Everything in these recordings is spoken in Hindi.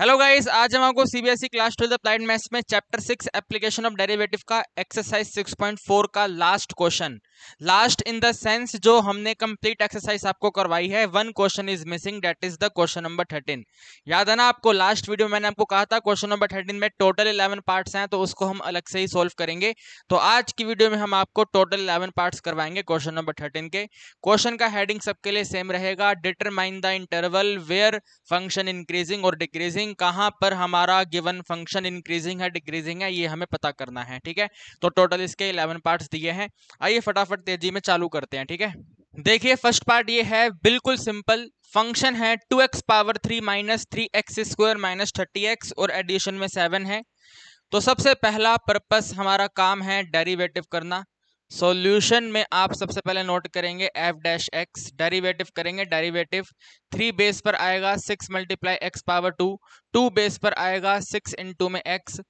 हेलो गाइस आज हम आपको CBSE class twelfth applied maths में chapter six application of derivative का एक्सरसाइज सिक्स पॉइंट फोर का last question last in the sense जो हमने कंप्लीट एक्सरसाइज आपको करवाई है one question is missing that is the question number thirteen याद है ना आपको लास्ट वीडियो मैंने आपको कहा था क्वेश्चन नंबर थर्टीन में टोटल इलेवन पार्ट हैं तो उसको हम अलग से ही सोल्व करेंगे तो आज की वीडियो में हम आपको टोटल इलेवन पार्ट करवाएंगे क्वेश्चन नंबर थर्टीन के क्वेश्चन का हेडिंग सबके लिए सेम रहेगा determine the interval where function increasing और डिक्रीजिंग इंक्रीजिंग कहाँ पर हमारा गिवन फंक्शन इंक्रीजिंग है डिक्रीजिंग है ये हमें पता करना है ठीक है तो टोटल इसके इलेवन पार्ट दिए हैं आइए फटाफट तेजी में चालू करते हैं ठीक है देखिए फर्स्ट पार्ट ये है बिल्कुल सिंपल फंक्शन है two x power three minus three x square minus thirty x और एडिशन में सेवन है तो सबसे पहला पर्पस हमारा काम है डेरिवेटिव करना सॉल्यूशन में आप सबसे पहले नोट करेंगे एफ डैश एक्स डेरिवेटिव करेंगे डेरिवेटिव थ्री बेस पर आएगा six multiply x power two two base पर आएगा सिक्स इन टू में एक्स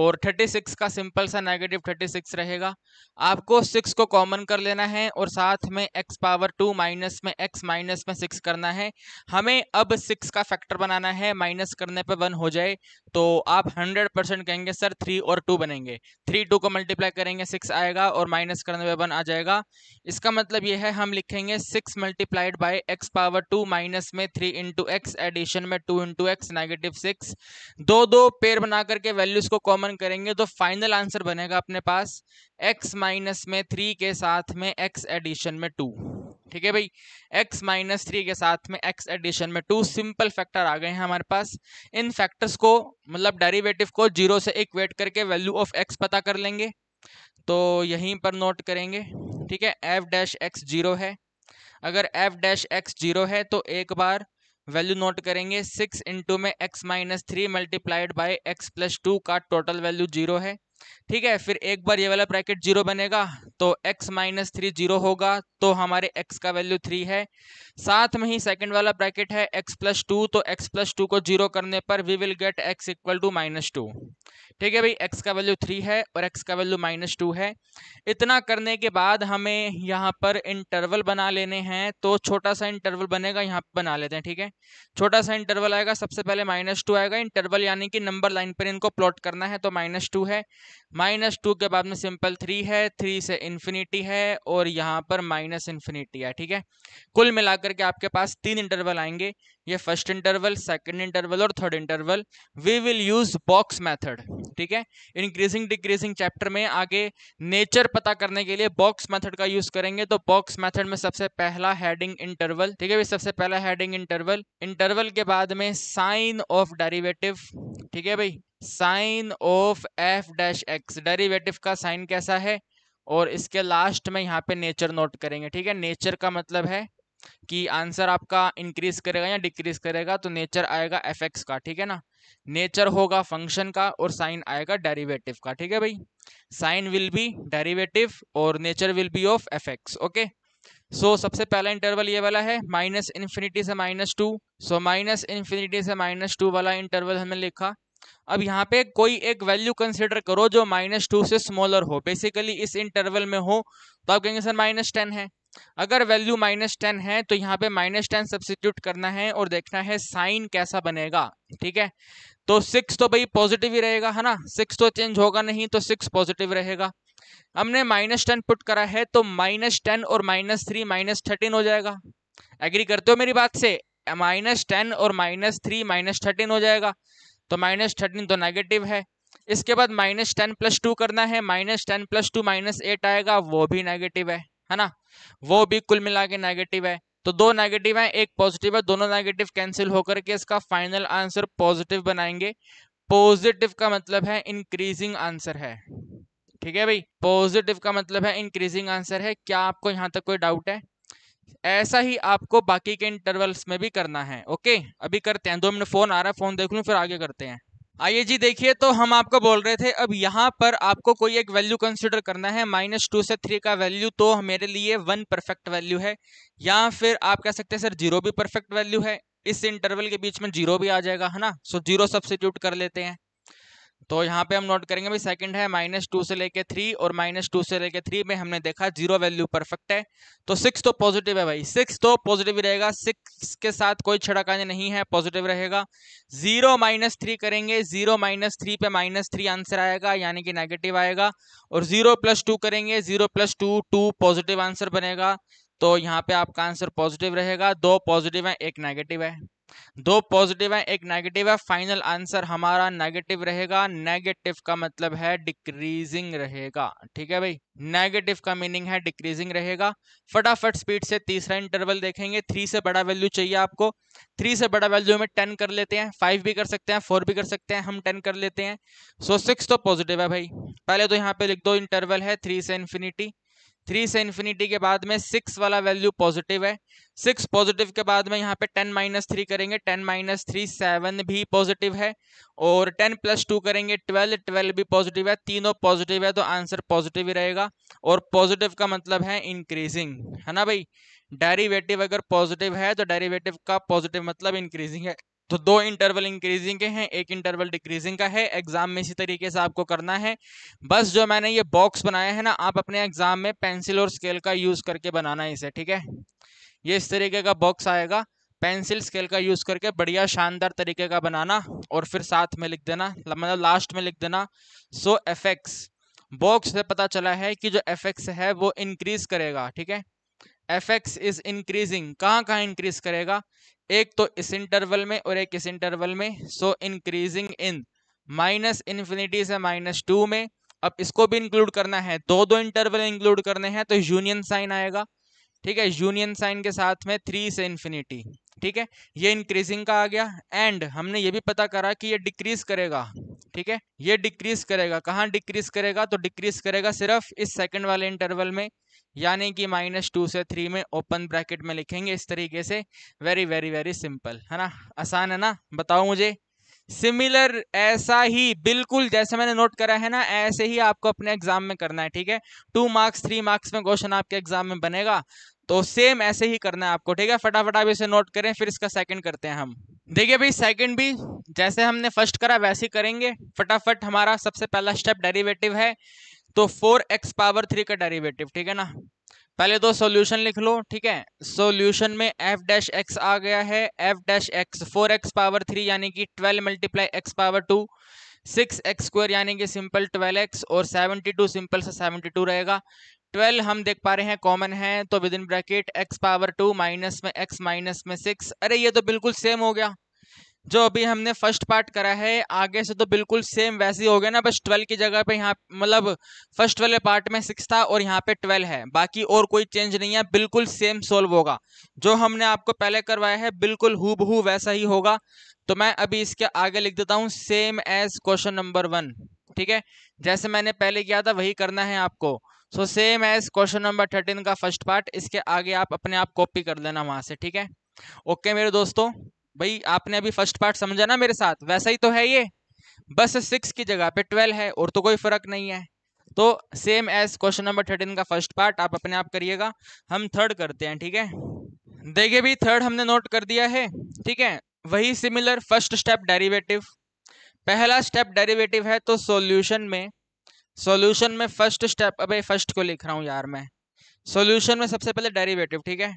और थर्टी सिक्स का सिंपल सा नेगेटिव थर्टी सिक्स रहेगा आपको सिक्स को कॉमन कर लेना है और साथ में एक्स पावर टू माइनस में एक्स माइनस में सिक्स करना है हमें अब सिक्स का फैक्टर बनाना है माइनस करने पर वन हो जाए तो आप हंड्रेड परसेंट कहेंगे सर थ्री और टू बनेंगे थ्री टू को मल्टीप्लाई करेंगे सिक्स आएगा और माइनस करने पर वन आ जाएगा इसका मतलब यह है हम लिखेंगे six multiplied by x power two minus में थ्री इंटू एक्स एडिशन में two into x negative six दो दो पेयर बना करके वैल्यूज को कॉमन करेंगे तो फाइनल आंसर बनेगा अपने पास एक्स माइनस में थ्री के साथ में एक्स एडिशन में टू ठीक है भाई x माइनस थ्री के साथ में x एडिशन में टू सिंपल फैक्टर आ गए हैं हमारे पास इन फैक्टर्स को मतलब डेरिवेटिव को जीरो से एक वेट करके वैल्यू ऑफ x पता कर लेंगे तो यहीं पर नोट करेंगे ठीक है f डैश एक्स जीरो है अगर एफ डैश एक्स जीरो है तो एक बार वैल्यू नोट करेंगे सिक्स इंटू में x minus three multiplied by x plus two का टोटल वैल्यू जीरो है ठीक है फिर एक बार ये वाला ब्रैकेट जीरो बनेगा तो x माइनस थ्री जीरो होगा तो हमारे x का वैल्यू थ्री है साथ में ही सेकंड वाला ब्रैकेट है x प्लस टू तो x प्लस टू को जीरो करने पर we will get x equal to minus two ठीक है भाई एक्स का वैल्यू थ्री है और एक्स का वैल्यू माइनस टू है इतना करने के बाद हमें यहाँ पर इंटरवल बना लेने हैं तो छोटा सा इंटरवल बनेगा यहाँ पर बना लेते हैं ठीक है छोटा सा इंटरवल आएगा सबसे पहले माइनस टू आएगा इंटरवल यानी कि नंबर लाइन पर इनको प्लॉट करना है तो माइनस टू है माइनस टू के बाद में सिंपल थ्री है थ्री से इन्फिनिटी है और यहाँ पर माइनस इन्फिनिटी है ठीक है कुल मिलाकर के आपके पास तीन इंटरवल आएंगे ये फर्स्ट इंटरवल सेकंड इंटरवल और third interval we will use box method ठीक है इंक्रीजिंग डिक्रीजिंग चैप्टर में आगे नेचर पता करने के लिए बॉक्स मेथड का यूज करेंगे तो बॉक्स मेथड में सबसे पहला हेडिंग इंटरवल ठीक है भाई सबसे पहला हेडिंग इंटरवल इंटरवल के बाद में साइन ऑफ डेरिवेटिव ठीक है भाई sign of F dash x derivative का साइन कैसा है और इसके लास्ट में यहाँ पे नेचर नोट करेंगे ठीक है नेचर का मतलब है कि आंसर आपका इंक्रीज करेगा या डिक्रीज करेगा तो नेचर आएगा एफ एक्स का ठीक है ना नेचर होगा फंक्शन का और साइन आएगा डेरिवेटिव का ठीक है भाई साइन विल बी डेरिवेटिव और nature will be of F x okay so so, सबसे पहला इंटरवल ये वाला है माइनस इन्फिनिटी से minus two so minus infinity से माइनस टू वाला इंटरवल हमने लिखा अब यहाँ पे कोई एक वैल्यू कंसिडर करो जो माइनस टू से स्मॉलर हो बेसिकली इस इंटरवल में हो तो आप कहेंगे सर माइनस टेन है अगर वैल्यू माइनस टेन है तो यहाँ पे माइनस टेन सब्सिट्यूट करना है और देखना है साइन कैसा बनेगा ठीक है तो सिक्स तो भाई पॉजिटिव ही रहेगा है ना सिक्स तो चेंज होगा नहीं तो सिक्स पॉजिटिव रहेगा हमने माइनस टेन पुट करा है तो माइनस टेन और माइनस थ्री माइनस थर्टीन हो जाएगा एग्री करते हो मेरी बात से माइनस टेन और माइनस थ्री माइनस थर्टीन हो जाएगा तो माइनस थर्टीन तो नेगेटिव है इसके बाद माइनस टेन प्लस टू करना है minus ten plus two minus eight आएगा वो भी नेगेटिव है है ना वो भी कुल मिला के नेगेटिव है तो दो नेगेटिव है एक पॉजिटिव है दोनों नेगेटिव कैंसिल होकर के इसका फाइनल आंसर पॉजिटिव बनाएंगे पॉजिटिव का मतलब है इंक्रीजिंग आंसर है ठीक है भाई पॉजिटिव का मतलब है इंक्रीजिंग आंसर है क्या आपको यहां तक कोई डाउट है ऐसा ही आपको बाकी के इंटरवल्स में भी करना है ओके अभी करते हैं दो मिनट फोन आ रहा है फोन देख लू फिर आगे करते हैं आइए जी देखिए तो हम आपको बोल रहे थे अब यहाँ पर आपको कोई एक वैल्यू कंसिडर करना है माइनस टू से थ्री का वैल्यू तो मेरे लिए वन परफेक्ट वैल्यू है या फिर आप कह सकते हैं सर जीरो भी परफेक्ट वैल्यू है इस इंटरवल के बीच में जीरो भी आ जाएगा है ना सो जीरो सब्सिट्यूट कर लेते हैं तो यहाँ पे हम नोट करेंगे भाई सेकंड है माइनस टू से लेके थ्री और माइनस टू से लेके थ्री में हमने देखा जीरो वैल्यू परफेक्ट है तो सिक्स तो पॉजिटिव है भाई सिक्स तो पॉजिटिव ही रहेगा सिक्स के साथ कोई छड़ाकानी नहीं है पॉजिटिव रहेगा जीरो माइनस थ्री करेंगे जीरो माइनस थ्री पे माइनस थ्री आंसर आएगा यानी कि नेगेटिव आएगा और जीरो प्लस टू करेंगे zero plus two two positive answer बनेगा तो यहाँ पे आपका आंसर पॉजिटिव रहेगा दो पॉजिटिव है एक नेगेटिव है दो पॉजिटिव है एक नेगेटिव है फाइनल आंसर हमारा नेगेटिव रहेगा नेगेटिव का मतलब है डिक्रीजिंग रहेगा ठीक है भाई नेगेटिव का मीनिंग है डिक्रीजिंग रहेगा फटाफट स्पीड से तीसरा इंटरवल देखेंगे थ्री से बड़ा वैल्यू चाहिए आपको थ्री से बड़ा वैल्यू में टेन कर लेते हैं फाइव भी कर सकते हैं फोर भी कर सकते हैं हम टेन कर लेते हैं सो सिक्स तो पॉजिटिव है भाई पहले तो यहाँ पे लिख दो इंटरवल है थ्री से इन्फिनिटी थ्री से इन्फिनिटी के बाद में सिक्स वाला वैल्यू पॉजिटिव है सिक्स पॉजिटिव के बाद में यहाँ पे टेन माइनस थ्री करेंगे टेन माइनस थ्री सेवन भी पॉजिटिव है और टेन प्लस टू करेंगे ट्वेल्व ट्वेल्व भी पॉजिटिव है तीनों पॉजिटिव है तो आंसर पॉजिटिव ही रहेगा और पॉजिटिव का मतलब है इंक्रीजिंग है ना भाई डेरीवेटिव अगर पॉजिटिव है तो डेरीवेटिव का पॉजिटिव मतलब इंक्रीजिंग है तो दो इंटरवल इंक्रीजिंग के हैं एक इंटरवल डिक्रीजिंग का है एग्जाम में इसी तरीके से आपको करना है बस जो मैंने ये बॉक्स बनाया है ना आप अपने एग्जाम में पेंसिल और स्केल का यूज करके बनाना है इसे ठीक है ये इस तरीके का बॉक्स आएगा पेंसिल स्केल का यूज करके बढ़िया शानदार तरीके का बनाना और फिर साथ में लिख देना मतलब लास्ट में लिख देना सो एफ बॉक्स से पता चला है कि जो एफ है वो इंक्रीज करेगा ठीक है एफ एक्स इज इंक्रीजिंग कहाँ कहाँ इंक्रीज करेगा एक तो इस इंटरवल में और एक इस इंटरवल में so increasing in minus infinity से माइनस टू में अब इसको भी इंक्लूड करना है दो दो इंटरवल इंक्लूड करने हैं तो यूनियन साइन आएगा ठीक है यूनियन साइन के साथ में थ्री से इन्फिनिटी ठीक है ये इंक्रीजिंग का आ गया एंड हमने ये भी पता करा कि ये डिक्रीज करेगा ठीक है ये डिक्रीज करेगा कहाँ डिक्रीज करेगा तो डिक्रीज करेगा सिर्फ इस सेकंड वाले इंटरवल में यानी कि माइनस टू से थ्री में ओपन ब्रैकेट में लिखेंगे इस तरीके से वेरी वेरी वेरी सिंपल है ना आसान है ना बताओ मुझे सिमिलर ऐसा ही बिल्कुल जैसे मैंने नोट करा है ना ऐसे ही आपको अपने एग्जाम में करना है ठीक है टू मार्क्स थ्री मार्क्स में क्वेश्चन आपके एग्जाम में बनेगा तो सेम ऐसे ही करना है आपको ठीक है फटाफट आप इसे नोट करें फिर इसका सेकंड करते हैं हम देखिए भाई सेकंड भी जैसे हमने फर्स्ट करा वैसे ही करेंगे फटाफट हमारा सबसे पहला स्टेप डेरिवेटिव है तो फोर एक्स पावर थ्री का डेरिवेटिव ठीक है ना पहले तो सॉल्यूशन लिख लो ठीक है सॉल्यूशन में एफ डैश एक्स आ गया है F dash x four x power three यानी कि twelve multiply x power two six x square यानी कि सिंपल ट्वेल्व एक्स और सेवनटी टू सिंपल से सेवनटी टू रहेगा ट्वेल्व हम देख पा रहे हैं कॉमन है तो with in bracket x power two minus में एक्स माइनस में सिक्स अरे ये तो बिल्कुल सेम हो गया जो अभी हमने फर्स्ट पार्ट करा है आगे से तो बिल्कुल सेम वैसे ही हो गया ना बस ट्वेल्व की जगह पे यहाँ मतलब फर्स्ट वाले पार्ट में सिक्स था और यहाँ पे ट्वेल्व है बाकी और कोई चेंज नहीं है बिल्कुल सेम सोल्व होगा जो हमने आपको पहले करवाया है बिल्कुल हु बहू वैसा ही होगा तो मैं अभी इसके आगे लिख देता हूँ same as question number one ठीक है जैसे मैंने पहले किया था वही करना है आपको so same as question number thirteen का फर्स्ट पार्ट इसके आगे आप अपने आप कॉपी कर देना वहां से ठीक है ओके मेरे दोस्तों भाई आपने अभी फर्स्ट पार्ट समझा ना मेरे साथ वैसा ही तो है ये बस सिक्स की जगह पे ट्वेल्व है और तो कोई फर्क नहीं है तो same as question number thirteen का फर्स्ट पार्ट आप अपने आप करिएगा हम थर्ड करते हैं ठीक है देखिए भी थर्ड हमने नोट कर दिया है ठीक है वही सिमिलर फर्स्ट स्टेप डेरिवेटिव पहला स्टेप डेरिवेटिव है तो सॉल्यूशन में सॉल्यूशन में फर्स्ट स्टेप अबे फर्स्ट को लिख रहा हूँ यार मैं सॉल्यूशन में सबसे पहले डेरिवेटिव ठीक है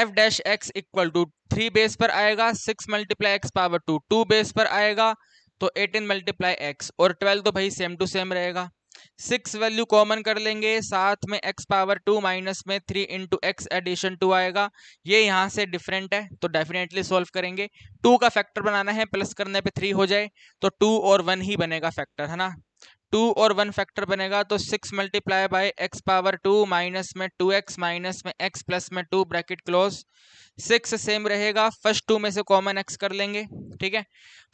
F dash x equal to three base पर आएगा six multiply x power two two base पर आएगा तो एटीन मल्टीप्लाई एक्स और ट्वेल्व तो भाई सेम टू सेम रहेगा सिक्स वैल्यू कॉमन कर लेंगे साथ में एक्स पावर टू माइनस में three into x addition two आएगा ये यहाँ से डिफरेंट है तो डेफिनेटली सॉल्व करेंगे टू का फैक्टर बनाना है प्लस करने पे थ्री हो जाए तो टू और वन ही बनेगा फैक्टर है ना टू और वन फैक्टर बनेगा तो six multiply by x power two minus में टू एक्स माइनस में एक्स प्लस में two bracket close six same रहेगा फर्स्ट टू में से कॉमन एक्स कर लेंगे ठीक है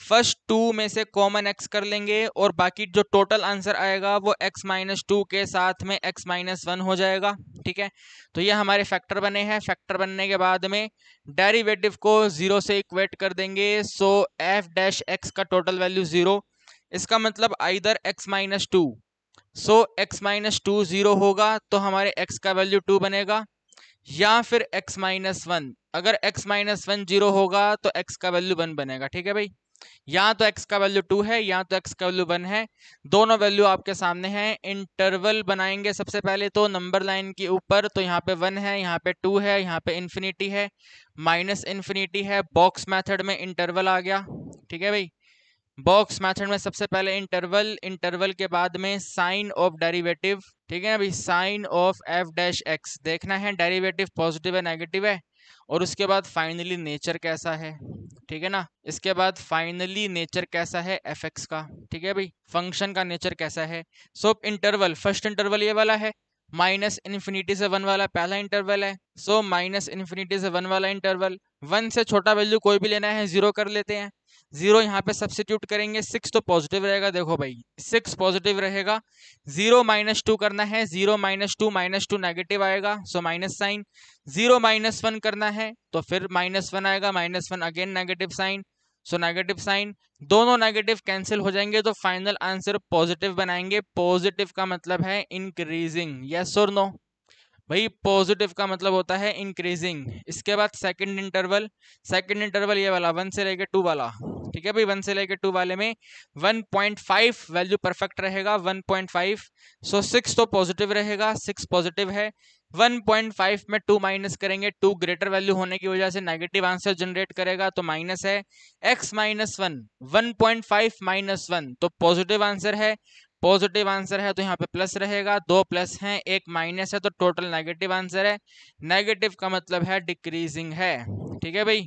फर्स्ट टू में से कॉमन एक्स कर लेंगे और बाकी जो टोटल आंसर आएगा वो एक्स माइनस टू के साथ में एक्स माइनस वन हो जाएगा ठीक है तो ये हमारे फैक्टर बने हैं फैक्टर बनने के बाद में डेरिवेटिव को जीरो से इक्वेट कर देंगे सो एफ डैश एक्स का टोटल वैल्यू जीरो इसका मतलब either x minus two so x minus two zero होगा तो हमारे x का वैल्यू टू बनेगा या फिर x माइनस वन अगर x माइनस वन जीरो होगा तो x का वैल्यू वन बनेगा ठीक है भाई या तो x का वैल्यू टू है या तो x का वैल्यू वन है दोनों वैल्यू आपके सामने हैं इंटरवल बनाएंगे सबसे पहले तो नंबर लाइन के ऊपर तो यहाँ पे वन है यहाँ पे टू है यहाँ पे इन्फिनिटी है माइनस इन्फिनिटी है बॉक्स मेथड में इंटरवल आ गया ठीक है भाई बॉक्स मैथड में सबसे पहले इंटरवल इंटरवल के बाद में साइन ऑफ डेरिवेटिव ठीक है अभी sign of F dash x देखना है डेरिवेटिव पॉजिटिव है नेगेटिव है और उसके बाद फाइनली नेचर कैसा है ठीक है ना इसके बाद फाइनली नेचर कैसा है एफ एक्स का ठीक है भाई फंक्शन का नेचर कैसा है so so, interval first interval ये वाला है माइनस इन्फिनिटी से वन वाला पहला इंटरवल है सो माइनस इन्फिनिटी से वन वाला इंटरवल वन से छोटा वैल्यू कोई भी लेना है जीरो कर लेते हैं जीरो यहाँ पे सब्सिट्यूट करेंगे सिक्स तो पॉजिटिव रहेगा देखो भाई सिक्स पॉजिटिव रहेगा जीरो माइनस टू करना है zero minus two minus two negative आएगा so minus sign zero minus one करना है तो फिर माइनस वन आएगा minus one again negative sign so negative sign दोनों नेगेटिव कैंसिल हो जाएंगे तो फाइनल आंसर पॉजिटिव बनाएंगे पॉजिटिव का मतलब है इंक्रीजिंग यस और नो भाई पॉजिटिव का मतलब होता है इंक्रीजिंग इसके बाद सेकंड इंटरवल सेकंड इंटरवल ये वाला वन से लेके टू वाला ठीक है भाई वन से लेके टू वाले में one point five value perfect रहेगा one point five so six तो पॉजिटिव रहेगा सिक्स पॉजिटिव है 1.5 में टू माइनस करेंगे टू ग्रेटर वैल्यू होने की वजह से नेगेटिव आंसर जनरेट करेगा तो माइनस है x minus one one point five minus one तो पॉजिटिव आंसर है पॉजिटिव आंसर है तो यहाँ पे प्लस रहेगा दो प्लस है एक माइनस है तो टोटल नेगेटिव आंसर है नेगेटिव का मतलब है डिक्रीजिंग है ठीक है भाई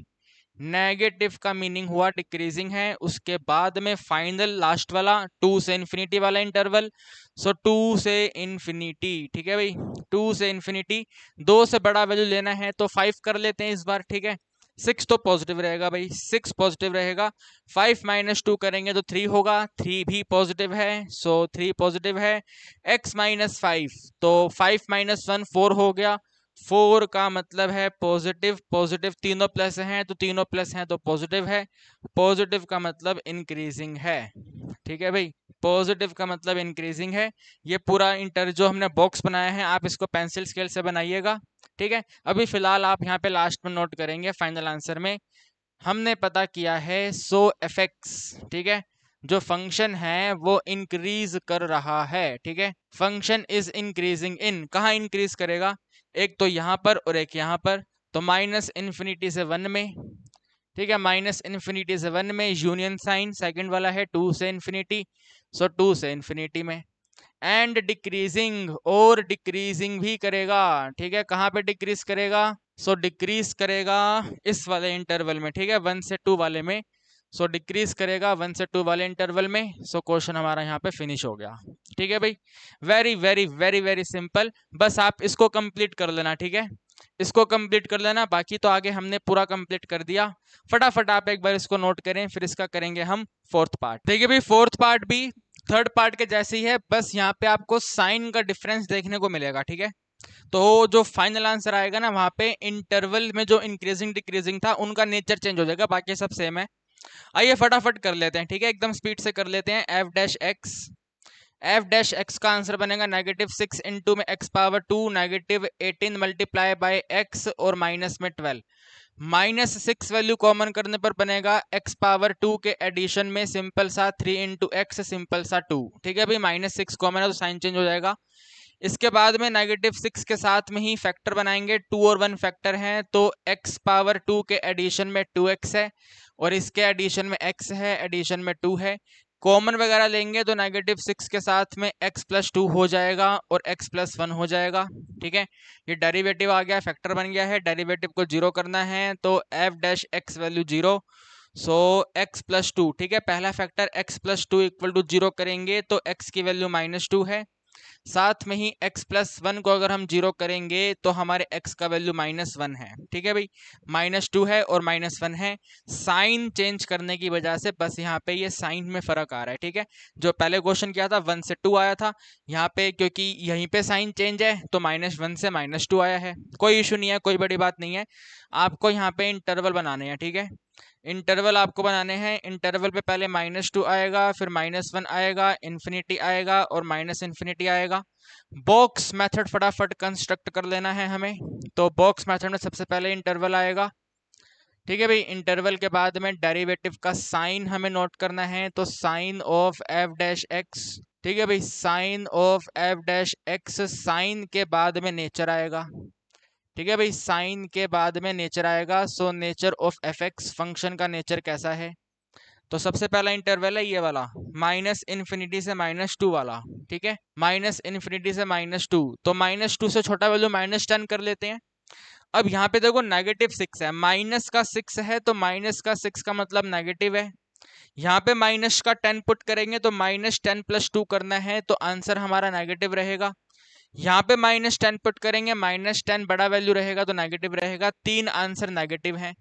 नेगेटिव का मीनिंग हुआ डिक्रीजिंग है उसके बाद में फाइनल लास्ट वाला टू से इन्फिनिटी वाला इंटरवल सो टू से इन्फिनिटी ठीक है भाई टू से इन्फिनिटी दो से बड़ा वैल्यू लेना है तो फाइव कर लेते हैं इस बार ठीक है सिक्स तो पॉजिटिव रहेगा भाई सिक्स पॉजिटिव रहेगा फाइव माइनस टू करेंगे तो थ्री होगा थ्री भी पॉजिटिव है सो थ्री पॉजिटिव है एक्स माइनस फाइव तो फाइव माइनस वन फोर हो गया फोर का मतलब है पॉजिटिव पॉजिटिव तीनों प्लस हैं तो तीनों प्लस हैं तो पॉजिटिव है पॉजिटिव का मतलब इंक्रीजिंग है ठीक है भाई पॉजिटिव का मतलब इंक्रीजिंग है ये पूरा इंटर जो हमने बॉक्स बनाया है आप इसको पेंसिल स्केल से बनाइएगा ठीक है अभी फिलहाल आप यहाँ पे लास्ट में नोट करेंगे फाइनल आंसर में हमने पता किया है सो एफेक्ट्स ठीक है जो फंक्शन है वो इंक्रीज कर रहा है ठीक है फंक्शन इज इंक्रीजिंग इन कहाँ इंक्रीज करेगा एक तो यहाँ पर और एक यहाँ पर तो माइनस इन्फिनिटी से वन में ठीक है माइनस इन्फिनिटी से वन में यूनियन साइन सेकंड वाला है टू से इन्फिनिटी सो टू से इन्फिनिटी में एंड डिक्रीजिंग और डिक्रीजिंग भी करेगा ठीक है कहाँ पे डिक्रीज करेगा सो so, डिक्रीज करेगा इस वाले इंटरवल में ठीक है वन से टू वाले में सो so, डिक्रीज करेगा वन से टू वाले इंटरवल में सो so, क्वेश्चन हमारा यहाँ पे फिनिश हो गया ठीक है भाई very very very very simple बस आप इसको कंप्लीट कर लेना ठीक है इसको कंप्लीट कर लेना बाकी तो आगे हमने पूरा कंप्लीट कर दिया फटाफट आप एक बार इसको नोट करें फिर इसका करेंगे हम फोर्थ पार्ट ठीक है भाई फोर्थ पार्ट भी थर्ड पार्ट के जैसे ही है बस यहाँ पे आपको साइन का डिफरेंस देखने को मिलेगा ठीक है तो जो फाइनल आंसर आएगा ना वहां पे इंटरवल में जो इंक्रीजिंग डिक्रीजिंग था उनका नेचर चेंज हो जाएगा बाकी सब सेम है आइए फटाफट कर लेते हैं ठीक है एकदम स्पीड से कर लेते हैं F dash x F dash x का आंसर बनेगा नेगेटिव सिक्स इंटू में x power two negative eighteen multiply by x और माइनस में twelve minus six value common करने पर बनेगा एक्स पावर टू के एडिशन में सिंपल सा थ्री इंटू एक्स सिंपल सा टू ठीक है भाई माइनस सिक्स कॉमन है तो साइन चेंज हो जाएगा इसके बाद में नेगेटिव सिक्स के साथ में ही फैक्टर बनाएंगे टू और वन फैक्टर हैं तो एक्स पावर टू के एडिशन में टू एक्स है और इसके एडिशन में एक्स है एडिशन में टू है कॉमन वगैरह लेंगे तो नेगेटिव सिक्स के साथ में एक्स प्लस टू हो जाएगा और एक्स प्लस वन हो जाएगा ठीक है ये डेरिवेटिव आ गया फैक्टर बन गया है डेरिवेटिव को जीरो करना है तो F dash x value zero so x plus two ठीक है पहला factor x plus two equal to zero करेंगे तो एक्स की वैल्यू माइनस टू है साथ में ही x प्लस वन को अगर हम जीरो करेंगे तो हमारे x का वैल्यू माइनस वन है ठीक है भाई माइनस टू है और माइनस वन है साइन चेंज करने की वजह से बस यहाँ पे ये यह साइन में फर्क आ रहा है ठीक है जो पहले क्वेश्चन किया था वन से टू आया था यहाँ पे क्योंकि यहीं पे साइन चेंज है तो माइनस वन से माइनस टू आया है कोई इशू नहीं है कोई बड़ी बात नहीं है आपको यहाँ पे इंटरवल बनाने हैं ठीक है इंटरवल आपको बनाने हैं इंटरवल पे पहले माइनस टू आएगा फिर माइनस वन आएगा इन्फिनिटी आएगा और माइनस इन्फिनिटी आएगा बॉक्स मेथड फटाफट कंस्ट्रक्ट कर लेना है हमें तो बॉक्स मेथड में सबसे पहले इंटरवल आएगा ठीक है भाई इंटरवल के बाद में डेरिवेटिव का साइन हमें नोट करना है तो sign of F dash x ठीक है भाई sign of F dash x sign के बाद में नेचर आएगा ठीक है भाई साइन के बाद में नेचर आएगा so nature of F x function का नेचर कैसा है तो सबसे पहला इंटरवल है ये वाला माइनस इन्फिनिटी से माइनस टू वाला ठीक है माइनस इन्फिनिटी से माइनस टू तो माइनस टू से छोटा वैल्यू माइनस टेन कर लेते हैं अब यहाँ पे देखो नेगेटिव सिक्स है माइनस का सिक्स है तो माइनस का सिक्स का मतलब नेगेटिव है यहाँ पे माइनस का टेन पुट करेंगे तो माइनस टेन प्लस टू करना है तो आंसर हमारा नेगेटिव रहेगा यहाँ पे माइनस टेन पुट करेंगे माइनस टेन बड़ा वैल्यू रहेगा तो नेगेटिव रहेगा तीन आंसर नेगेटिव हैं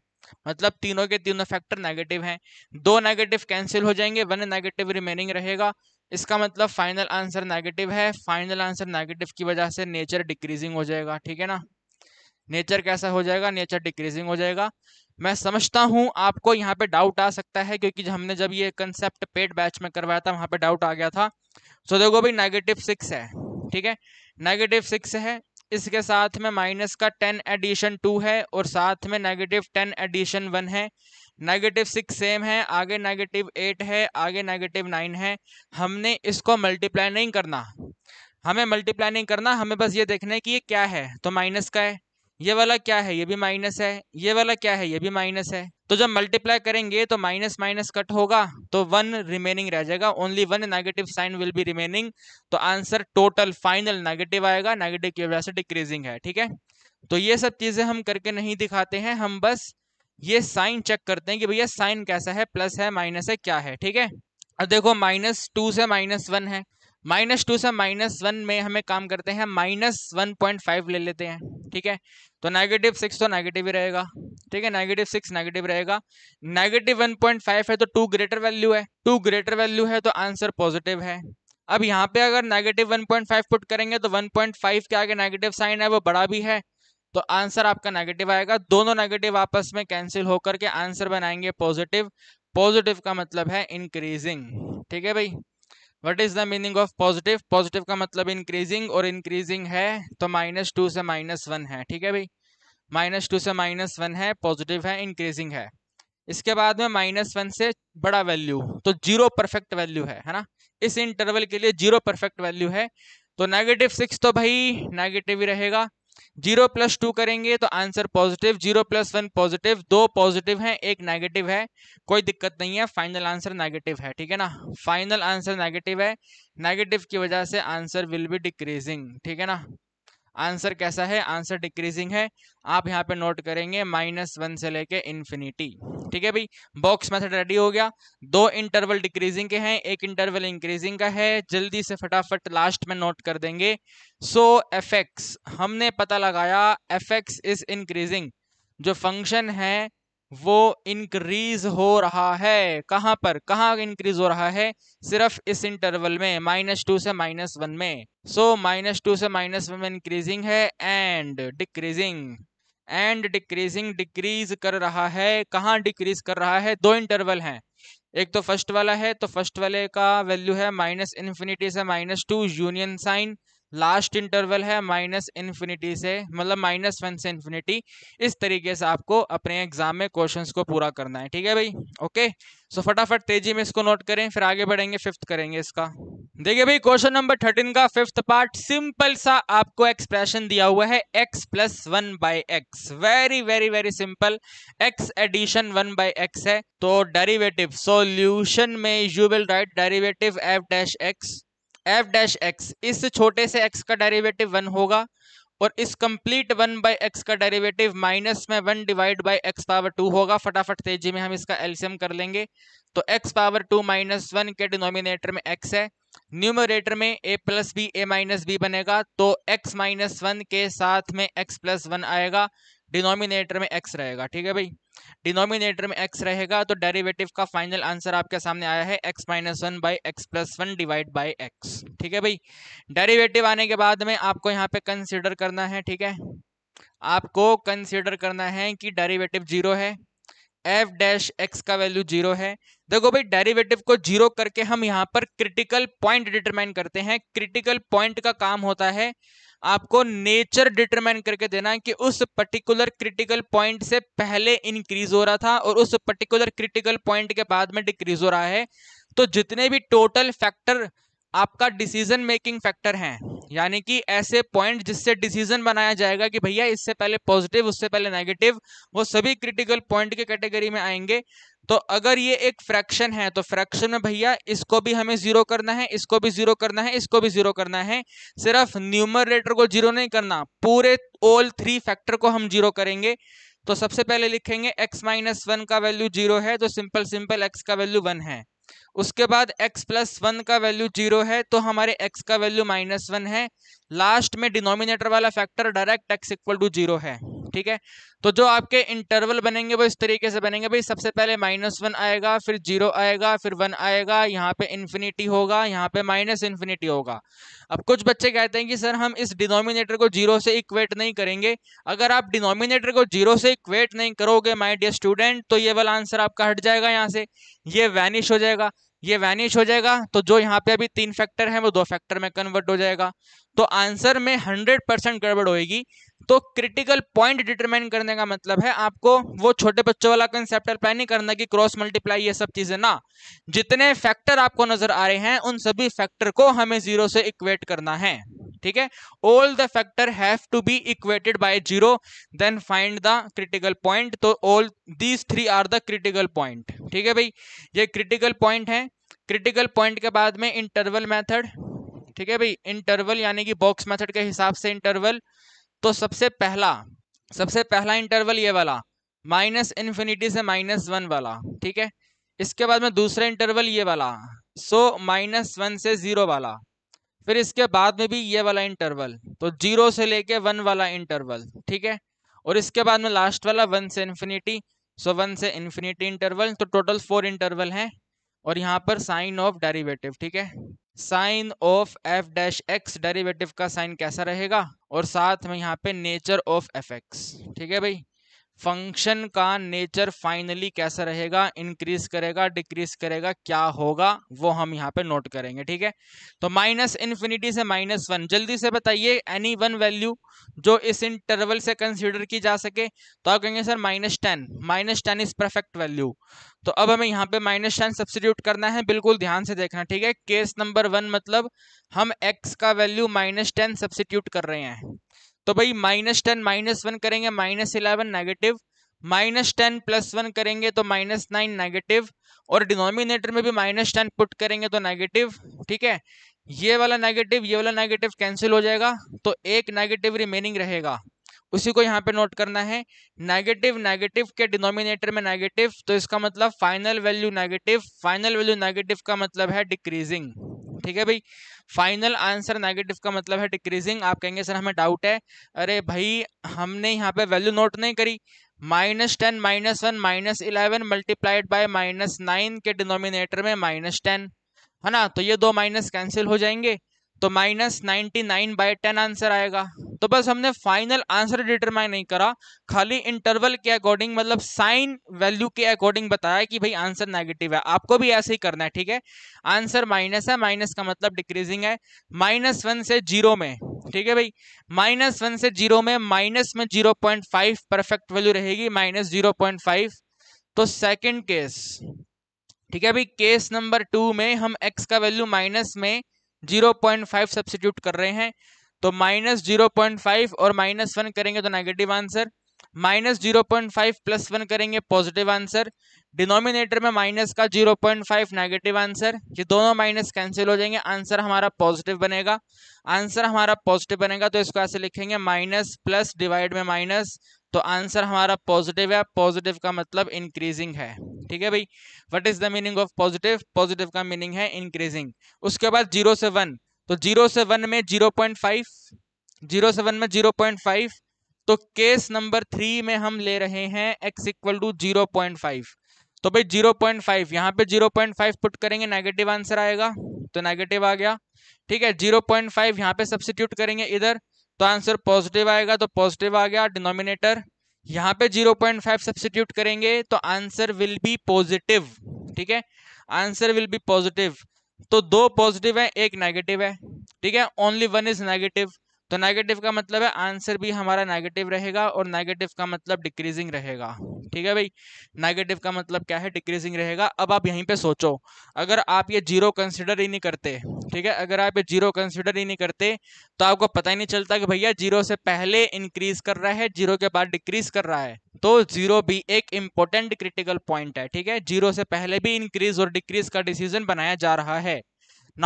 मतलब तीनों के तीनों फैक्टर नेगेटिव हैं दो नेगेटिव कैंसिल हो जाएंगे वन नेगेटिव रिमेनिंग रहेगा इसका मतलब फाइनल आंसर नेगेटिव है फाइनल आंसर नेगेटिव की वजह से नेचर डिक्रीजिंग हो जाएगा ठीक है ना नेचर कैसा हो जाएगा नेचर डिक्रीजिंग हो जाएगा मैं समझता हूँ आपको यहाँ पे डाउट आ सकता है क्योंकि हमने जब ये कंसेप्ट पेड बैच में करवाया था वहां पे डाउट आ गया था सो देखो भाई नेगेटिव सिक्स है ठीक है नेगेटिव सिक्स है इसके साथ में माइनस का टेन एडिशन टू है और साथ में नेगेटिव टेन एडिशन वन है नेगेटिव सिक्स सेम है आगे नेगेटिव एट है आगे नेगेटिव नाइन है हमने इसको मल्टीप्लाई नहीं करना हमें मल्टीप्लाई नहीं करना हमें बस ये देखना है कि ये क्या है तो माइनस का है ये वाला क्या है ये भी माइनस है ये वाला क्या है ये भी माइनस है तो जब मल्टीप्लाई करेंगे तो माइनस माइनस कट होगा तो वन रिमेनिंग रह जाएगा only one negative sign will be remaining तो आंसर टोटल फाइनल नेगेटिव आएगा नेगेटिव की वजह से डिक्रीजिंग है ठीक है तो ये सब चीजें हम करके नहीं दिखाते हैं हम बस ये साइन चेक करते हैं कि भैया साइन कैसा है प्लस है माइनस है क्या है ठीक है अब देखो माइनस टू से माइनस वन है माइनस टू से माइनस वन में हमें काम करते हैं माइनस वन पॉइंट फाइव ले लेते हैं ठीक है तो नेगेटिव सिक्स तो नेगेटिव ही रहेगा ठीक है नेगेटिव सिक्स नेगेटिव रहेगा नेगेटिव वन पॉइंट फाइव है तो टू ग्रेटर वैल्यू है टू ग्रेटर वैल्यू है तो आंसर पॉजिटिव है अब यहाँ पे अगर negative one point five put करेंगे तो वन पॉइंट फाइव के आगे नेगेटिव साइन है वो बड़ा भी है तो आंसर आपका नेगेटिव आएगा दोनों नेगेटिव आपस में कैंसिल होकर के आंसर बनाएंगे पॉजिटिव पॉजिटिव का मतलब है इंक्रीजिंग ठीक है भाई what is the meaning of positive positive का मतलब इंक्रीजिंग और इंक्रीजिंग है तो माइनस टू से माइनस वन है ठीक है भाई माइनस टू से माइनस वन है पॉजिटिव है इंक्रीजिंग है इसके बाद में माइनस वन से बड़ा वैल्यू तो जीरो परफेक्ट वैल्यू है है ना इस इंटरवल के लिए जीरो परफेक्ट वैल्यू है तो नेगेटिव सिक्स तो भाई नेगेटिव ही रहेगा जीरो प्लस टू करेंगे तो answer positive zero plus one positive दो पॉजिटिव हैं एक नेगेटिव है कोई दिक्कत नहीं है फाइनल आंसर नेगेटिव है ठीक है ना फाइनल आंसर नेगेटिव है नेगेटिव की वजह से आंसर विल बी डिक्रीजिंग ठीक है ना आंसर कैसा है आंसर डिक्रीजिंग है आप यहाँ पे नोट करेंगे माइनस वन से लेके इन्फिनिटी ठीक है भाई बॉक्स मेथड रेडी हो गया दो इंटरवल डिक्रीजिंग के हैं एक इंटरवल इंक्रीजिंग का है जल्दी से फटाफट लास्ट में नोट कर देंगे सो so, एफ हमने पता लगाया एफेक्स इज इंक्रीजिंग जो फंक्शन है वो इंक्रीज हो रहा है कहाँ पर कहाँ इंक्रीज हो रहा है सिर्फ इस इंटरवल में माइनस टू से माइनस वन में सो माइनस टू से माइनस वन में इंक्रीजिंग है and decreasing and decreasing decrease कर रहा है कहाँ डिक्रीज कर रहा है दो इंटरवल हैं एक तो फर्स्ट वाला है तो फर्स्ट वाले का वैल्यू है माइनस इन्फिनिटी से minus two union sign last interval है माइनस इन्फिनिटी से मतलब माइनस वन से इन्फिनिटी इस तरीके से आपको अपने एग्जाम में क्वेश्चंस को पूरा करना है ठीक है भाई ओके सो फटाफट तेजी में इसको नोट करें फिर आगे बढ़ेंगे फिफ्थ करेंगे इसका देखिए भाई क्वेश्चन नंबर थर्टीन का फिफ्थ पार्ट सिंपल सा आपको एक्सप्रेशन दिया हुआ है x plus one by x very very very simple x addition one by x है तो डेरिवेटिव सॉल्यूशन में you will write derivative F dash x F dash x इस छोटे से एक्स का डेरिवेटिव वन होगा और इस कंप्लीट वन बाई एक्स का डेरिवेटिव माइनस में one divide by x power two होगा फटाफट तेजी में हम इसका एल्सियम कर लेंगे तो x power two minus one के डिनोमिनेटर में एक्स है न्यूमरेटर में A plus B A minus B बनेगा तो एक्स माइनस वन के साथ में एक्स प्लस वन आएगा डिनोमिनेटर में एक्स रहेगा ठीक है भाई डिनोमिनेटर में एक्स रहेगा तो डेरिवेटिव का फाइनल आंसर आपके सामने आया है x minus one by x plus one divide by x ठीक है भाई डेरिवेटिव आने के बाद में आपको यहाँ पे कंसिडर करना है ठीक है आपको कंसिडर करना है कि डेरिवेटिव जीरो है एफ डैश एक्स का वैल्यू जीरो है देखो भाई डेरिवेटिव को जीरो करके हम यहाँ पर क्रिटिकल पॉइंट डिटरमाइन करते हैं क्रिटिकल पॉइंट का काम होता है आपको नेचर डिटरमाइन करके देना है कि उस पर्टिकुलर क्रिटिकल पॉइंट से पहले इंक्रीज हो रहा था और उस पर्टिकुलर क्रिटिकल पॉइंट के बाद में डिक्रीज हो रहा है तो जितने भी टोटल फैक्टर आपका डिसीजन मेकिंग फैक्टर है यानी कि ऐसे पॉइंट जिससे डिसीजन बनाया जाएगा कि भैया इससे पहले पॉजिटिव उससे पहले नेगेटिव वो सभी क्रिटिकल पॉइंट के कैटेगरी में आएंगे तो अगर ये एक फ्रैक्शन है तो फ्रैक्शन में भैया इसको भी हमें जीरो करना है इसको भी जीरो करना है इसको भी जीरो करना है सिर्फ न्यूमरेटर को जीरो नहीं करना पूरे ऑल थ्री फैक्टर को हम जीरो करेंगे तो सबसे पहले लिखेंगे एक्स माइनस वन का वैल्यू जीरो है तो सिंपल सिंपल एक्स का वैल्यू वन है उसके बाद x प्लस वन का वैल्यू जीरो है तो हमारे x का वैल्यू माइनस वन है लास्ट में डिनोमिनेटर वाला factor direct x equal to zero है ठीक है तो जो आपके इंटरवल बनेंगे वो इस तरीके से बनेंगे भाई सबसे पहले माइनस वन आएगा फिर जीरो आएगा फिर वन आएगा यहाँ पे इन्फिनिटी होगा यहाँ पे माइनस इन्फिनिटी होगा अब कुछ बच्चे कहते हैं कि सर हम इस डिनोमिनेटर को जीरो से इक्वेट नहीं करेंगे अगर आप डिनोमिनेटर को जीरो से इक्वेट नहीं करोगे माई डियर स्टूडेंट तो ये वाला आंसर आपका हट जाएगा यहाँ से ये वैनिश हो जाएगा ये वैनिश हो जाएगा तो जो यहाँ पे अभी तीन फैक्टर है वो दो फैक्टर में कन्वर्ट हो जाएगा तो आंसर में हंड्रेड परसेंट गड़बड़ होगी तो क्रिटिकल पॉइंट डिटरमाइन करने का मतलब है आपको वो छोटे बच्चों वाला कंसेप्ट अप्लाई नहीं करना कि क्रॉस मल्टीप्लाई ये सब चीजें ना जितने फैक्टर आपको नजर आ रहे हैं उन सभी फैक्टर को हमें जीरो से इक्वेट करना है ठीक है all the factor have to be equated by zero then find the critical point तो all these three are the critical point ठीक है भाई ये क्रिटिकल पॉइंट है क्रिटिकल पॉइंट के बाद में इंटरवल मेथड ठीक है भाई इंटरवल यानी कि बॉक्स मेथड के हिसाब से इंटरवल तो सबसे पहला सबसे पहला इंटरवल ये वाला माइनस इन्फिनिटी से माइनस वन वाला ठीक है इसके बाद में दूसरा इंटरवल ये वाला सो माइनस वन से जीरो वाला फिर इसके बाद में भी ये वाला इंटरवल तो जीरो से लेके वन वाला इंटरवल ठीक है और इसके बाद में लास्ट वाला वन से इन्फिनिटी सो वन से इन्फिनिटी इंटरवल तो टोटल फोर इंटरवल हैं और यहाँ पर साइन ऑफ डेरिवेटिव ठीक है sign of F dash x derivative का साइन कैसा रहेगा और साथ में यहाँ पे नेचर ऑफ एफ एक्स ठीक है भाई फंक्शन का नेचर फाइनली कैसा रहेगा इंक्रीज करेगा डिक्रीज करेगा क्या होगा वो हम यहाँ पे नोट करेंगे ठीक है तो माइनस इन्फिनिटी से माइनस वन जल्दी से बताइए एनी वन वैल्यू जो इस इंटरवल से कंसिडर की जा सके तो आप कहेंगे sir minus ten minus ten is perfect value तो अब हमें यहाँ पे माइनस टेन सब्सिट्यूट करना है बिल्कुल ध्यान से देखना ठीक है केस नंबर वन मतलब हम एक्स का वैल्यू माइनस टेन सब्सिट्यूट कर रहे हैं तो भाई माइनस टेन माइनस वन करेंगे minus eleven negative minus ten plus one करेंगे तो माइनस नाइन नेगेटिव और डिनोमिनेटर में भी माइनस टेन पुट करेंगे तो नेगेटिव ठीक है ये वाला नेगेटिव ये वाला नेगेटिव कैंसिल हो जाएगा तो एक नेगेटिव रिमेनिंग रहेगा उसी को यहाँ पे नोट करना है नेगेटिव नेगेटिव के डिनोमिनेटर में नेगेटिव तो इसका मतलब final value negative final value negative का मतलब है डिक्रीजिंग ठीक है भाई फाइनल आंसर नेगेटिव का मतलब है डिक्रीजिंग आप कहेंगे सर हमें डाउट है अरे भाई हमने यहाँ पे वैल्यू नोट नहीं करी minus ten minus one minus eleven multiplied by minus nine के डिनोमिनेटर में माइनस टेन है ना तो ये दो माइनस कैंसिल हो जाएंगे तो minus ninety nine by ten answer आएगा तो बस हमने फाइनल आंसर डिटरमाइन नहीं करा खाली इंटरवल के अकॉर्डिंग मतलब साइन वैल्यू के अकॉर्डिंग बताया कि भाई आंसर नेगेटिव है आपको भी ऐसे ही करना है ठीक है आंसर माइनस है माइनस का मतलब डिक्रीजिंग है माइनस वन से जीरो में ठीक है भाई माइनस वन से जीरो में माइनस में zero point five perfect value रहेगी माइनस जीरो पॉइंट फाइव तो सेकेंड केस ठीक है भाई केस नंबर टू में हम एक्स का वैल्यू माइनस में जीरो पॉइंट फाइव सब्सिट्यूट कर रहे हैं तो माइनस जीरो पॉइंट फाइव और माइनस वन करेंगे तो negative answer minus zero point five plus one करेंगे पॉजिटिव आंसर डिनोमिनेटर में माइनस का zero point five negative answer ये दोनों माइनस कैंसिल हो जाएंगे आंसर हमारा पॉजिटिव बनेगा आंसर हमारा पॉजिटिव बनेगा तो इसको ऐसे लिखेंगे माइनस प्लस डिवाइड में माइनस तो आंसर हमारा पॉजिटिव है पॉजिटिव का मतलब इंक्रीजिंग है ठीक है भाई what is the meaning of positive positive का मीनिंग है इंक्रीजिंग उसके बाद जीरो से वन तो जीरो से वन में जीरो पॉइंट फाइव जीरो से वन में जीरो पॉइंट फाइव तो केस नंबर थ्री में हम ले रहे हैं x equal to zero point five तो भाई जीरो पॉइंट फाइव यहाँ पे जीरो पॉइंट फाइव पुट करेंगे नेगेटिव आंसर आएगा तो नेगेटिव आ गया ठीक है जीरो पॉइंट फाइव यहाँ पे सब्सिट्यूट करेंगे इधर तो आंसर पॉजिटिव आएगा तो पॉजिटिव आ गया डिनोमिनेटर यहाँ पे 0.5 सब्सटीट्यूट करेंगे तो आंसर विल बी पॉजिटिव ठीक है आंसर विल बी पॉजिटिव तो दो पॉजिटिव है एक नेगेटिव है ठीक है ओनली वन इज नेगेटिव तो नेगेटिव का मतलब है आंसर भी हमारा नेगेटिव रहेगा और नेगेटिव का मतलब डिक्रीजिंग रहेगा ठीक है भाई नेगेटिव का मतलब क्या है डिक्रीजिंग रहेगा अब आप यहीं पे सोचो अगर आप ये जीरो कंसिडर ही नहीं करते ठीक है अगर आप ये जीरो कंसिडर ही नहीं करते तो आपको पता ही नहीं चलता कि भैया जीरो से पहले इंक्रीज कर रहा है जीरो के बाद डिक्रीज कर रहा है तो जीरो भी एक इंपॉर्टेंट क्रिटिकल पॉइंट है ठीक है जीरो से पहले भी इंक्रीज और डिक्रीज का डिसीजन बनाया जा रहा है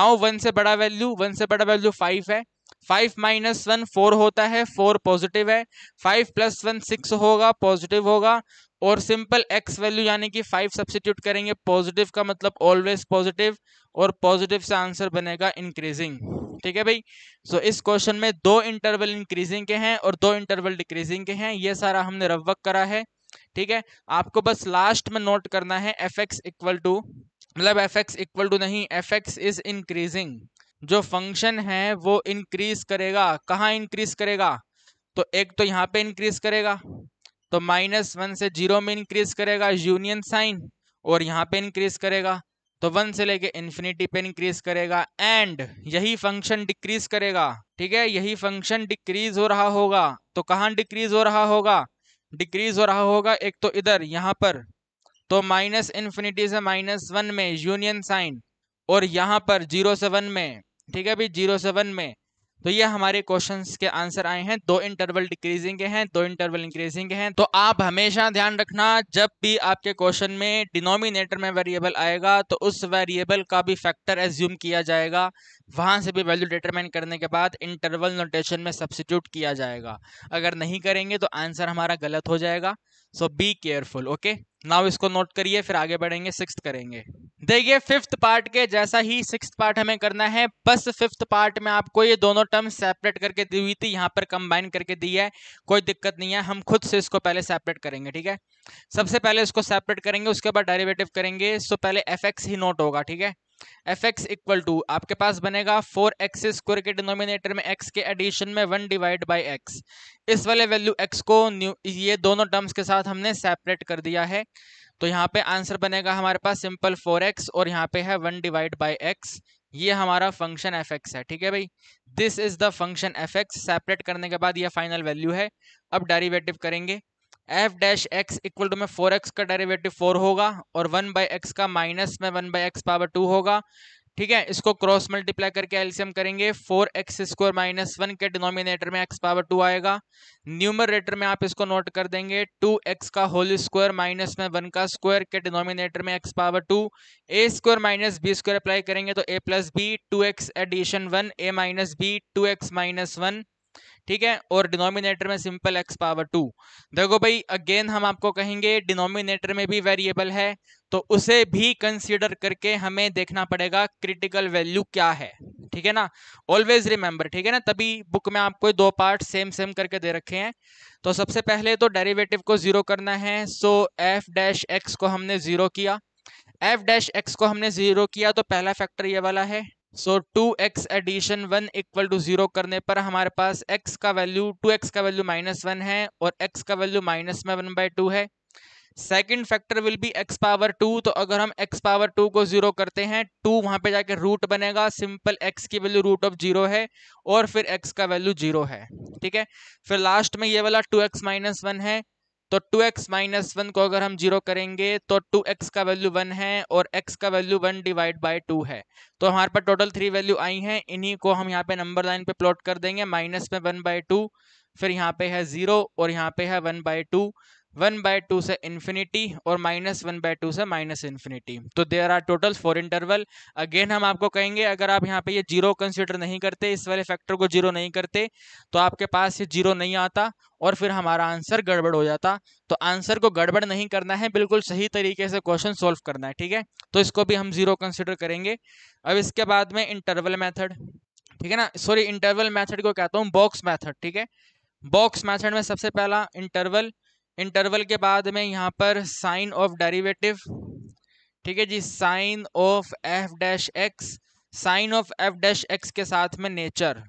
नाउ वन से बड़ा वैल्यू वन से बड़ा वैल्यू फाइव है फाइव माइनस वन फोर होता है फोर पॉजिटिव है फाइव प्लस वन सिक्स होगा पॉजिटिव होगा और सिंपल एक्स वैल्यू यानी कि फाइव सब्सिट्यूट करेंगे पॉजिटिव का मतलब ऑलवेज पॉजिटिव और पॉजिटिव से आंसर बनेगा इंक्रीजिंग ठीक है भाई सो so, इस क्वेश्चन में दो इंटरवल इंक्रीजिंग के हैं और दो इंटरवल डिक्रीजिंग के हैं ये सारा हमने रवक करा है ठीक है आपको बस लास्ट में नोट करना है एफ एक्स इक्वल टू मतलब एफ एक्स इक्वल टू नहीं एफ एक्स इज इंक्रीजिंग जो फंक्शन है वो इंक्रीज करेगा कहाँ इंक्रीज करेगा तो एक तो यहाँ पे इंक्रीज करेगा तो माइनस वन से जीरो में इंक्रीज करेगा यूनियन साइन और यहाँ पे इंक्रीज करेगा तो वन से लेके इन्फिनिटी पे इंक्रीज करेगा एंड यही फंक्शन डिक्रीज करेगा ठीक है यही फंक्शन डिक्रीज हो रहा होगा तो कहाँ डिक्रीज हो रहा होगा डिक्रीज हो रहा होगा एक तो इधर यहाँ पर तो माइनस इन्फिनिटी से माइनस वन में यूनियन साइन और यहाँ पर जीरो से वन में ठीक है अभी जीरो सेवन में तो ये हमारे क्वेश्चंस के आंसर आए हैं दो इंटरवल डिक्रीजिंग के हैं दो इंटरवल इंक्रीजिंग के हैं तो आप हमेशा ध्यान रखना जब भी आपके क्वेश्चन में डिनोमिनेटर में वेरिएबल आएगा तो उस वेरिएबल का भी फैक्टर एज्यूम किया जाएगा वहां से भी वैल्यू डिटरमाइन करने के बाद इंटरवल नोटेशन में सब्सिट्यूट किया जाएगा अगर नहीं करेंगे तो आंसर हमारा गलत हो जाएगा so be careful okay now इसको नोट करिए फिर आगे बढ़ेंगे सिक्स करेंगे देखिए फिफ्थ पार्ट के जैसा ही सिक्स पार्ट हमें करना है बस फिफ्थ पार्ट में आपको ये दोनों टर्म सेपरेट करके दी हुई थी यहाँ पर कंबाइन करके दी है कोई दिक्कत नहीं है हम खुद से इसको पहले सेपरेट करेंगे ठीक है सबसे पहले इसको सेपरेट करेंगे उसके बाद डेरिवेटिव करेंगे सो पहले एफ ही नोट होगा ठीक है एफ एक्स इक्वल टू आपके पास बनेगा फोर एक्स स्क्वायर के डिनोमिनेटर में एक्स के एडिशन में वन डिवाइड बाई एक्स इस वाले वैल्यू एक्स को ये दोनों टर्म्स के साथ हमने सेपरेट कर दिया है तो यहाँ पे आंसर बनेगा हमारे पास सिंपल फोर एक्स और यहाँ पे है वन डिवाइड बाई एक्स ये हमारा फंक्शन एफ एक्स है ठीक है भाई this is the function f x separate करने के बाद यह फाइनल वैल्यू है अब डेरिवेटिव करेंगे f dash x equal to में फोर एक्स का डेरिवेटिव फोर होगा और वन बाई एक्स का माइनस में one by x power two होगा ठीक है इसको क्रॉस मल्टीप्लाई करके एल्सियम करेंगे four x square minus one के डिनोमिनेटर में एक्स पावर टू आएगा न्यूमरेटर में आप इसको नोट कर देंगे टू एक्स का होल स्क्वायर माइनस में वन का स्क्वायर के डिनोमिनेटर में x power two a square minus b square apply करेंगे तो a plus b two x addition one a minus b two x minus one ठीक है और डिनोमिनेटर में सिंपल एक्स पावर टू देखो भाई अगेन हम आपको कहेंगे डिनोमिनेटर में भी वेरिएबल है तो उसे भी कंसिडर करके हमें देखना पड़ेगा क्रिटिकल वैल्यू क्या है ठीक है ना ऑलवेज रिमेंबर ठीक है ना तभी बुक में आपको दो पार्ट सेम सेम करके दे रखे हैं तो सबसे पहले तो डेरिवेटिव को जीरो करना है सो एफ डैश एक्स को हमने जीरो किया एफ डैश एक्स को हमने जीरो किया तो पहला फैक्टर ये वाला है so two x addition one equal to zero करने पर हमारे पास x का वैल्यू टू एक्स का वैल्यू माइनस वन है और x का वैल्यू माइनस में वन बाई टू है second factor will be x power two तो अगर हम x पावर टू को जीरो करते हैं टू वहां पे जाके रूट बनेगा सिंपल x की वैल्यू रूट ऑफ जीरो है और फिर x का वैल्यू जीरो है ठीक है फिर लास्ट में ये वाला टू एक्स माइनस वन है तो 2x एक्स माइनस वन को अगर हम जीरो करेंगे तो 2x का वैल्यू वन है और x का value one divide by two है तो हमारे पास टोटल थ्री वैल्यू आई हैं इन्हीं को हम यहाँ पे नंबर लाइन पे प्लॉट कर देंगे माइनस में वन बाय टू फिर यहाँ पे है जीरो और यहाँ पे है one by two one by two से इन्फिनिटी और माइनस वन बाय टू से माइनस इन्फिनिटी तो there are total four interval again हम आपको कहेंगे अगर आप यहाँ पे ये जीरो कंसिडर नहीं करते इस वाले फैक्टर को जीरो नहीं करते तो आपके पास ये जीरो नहीं आता और फिर हमारा आंसर गड़बड़ हो जाता तो आंसर को गड़बड़ नहीं करना है बिल्कुल सही तरीके से क्वेश्चन सोल्व करना है ठीक है तो इसको भी हम जीरो कंसिडर करेंगे अब इसके बाद में इंटरवल मैथड ठीक है ना सॉरी इंटरवल मैथड को कहता हूँ बॉक्स मैथड ठीक है बॉक्स मैथड में सबसे पहला इंटरवल इंटरवल के बाद में यहाँ पर साइन ऑफ डेरिवेटिव ठीक है जी sign of F dash x sign of F dash x के साथ में नेचर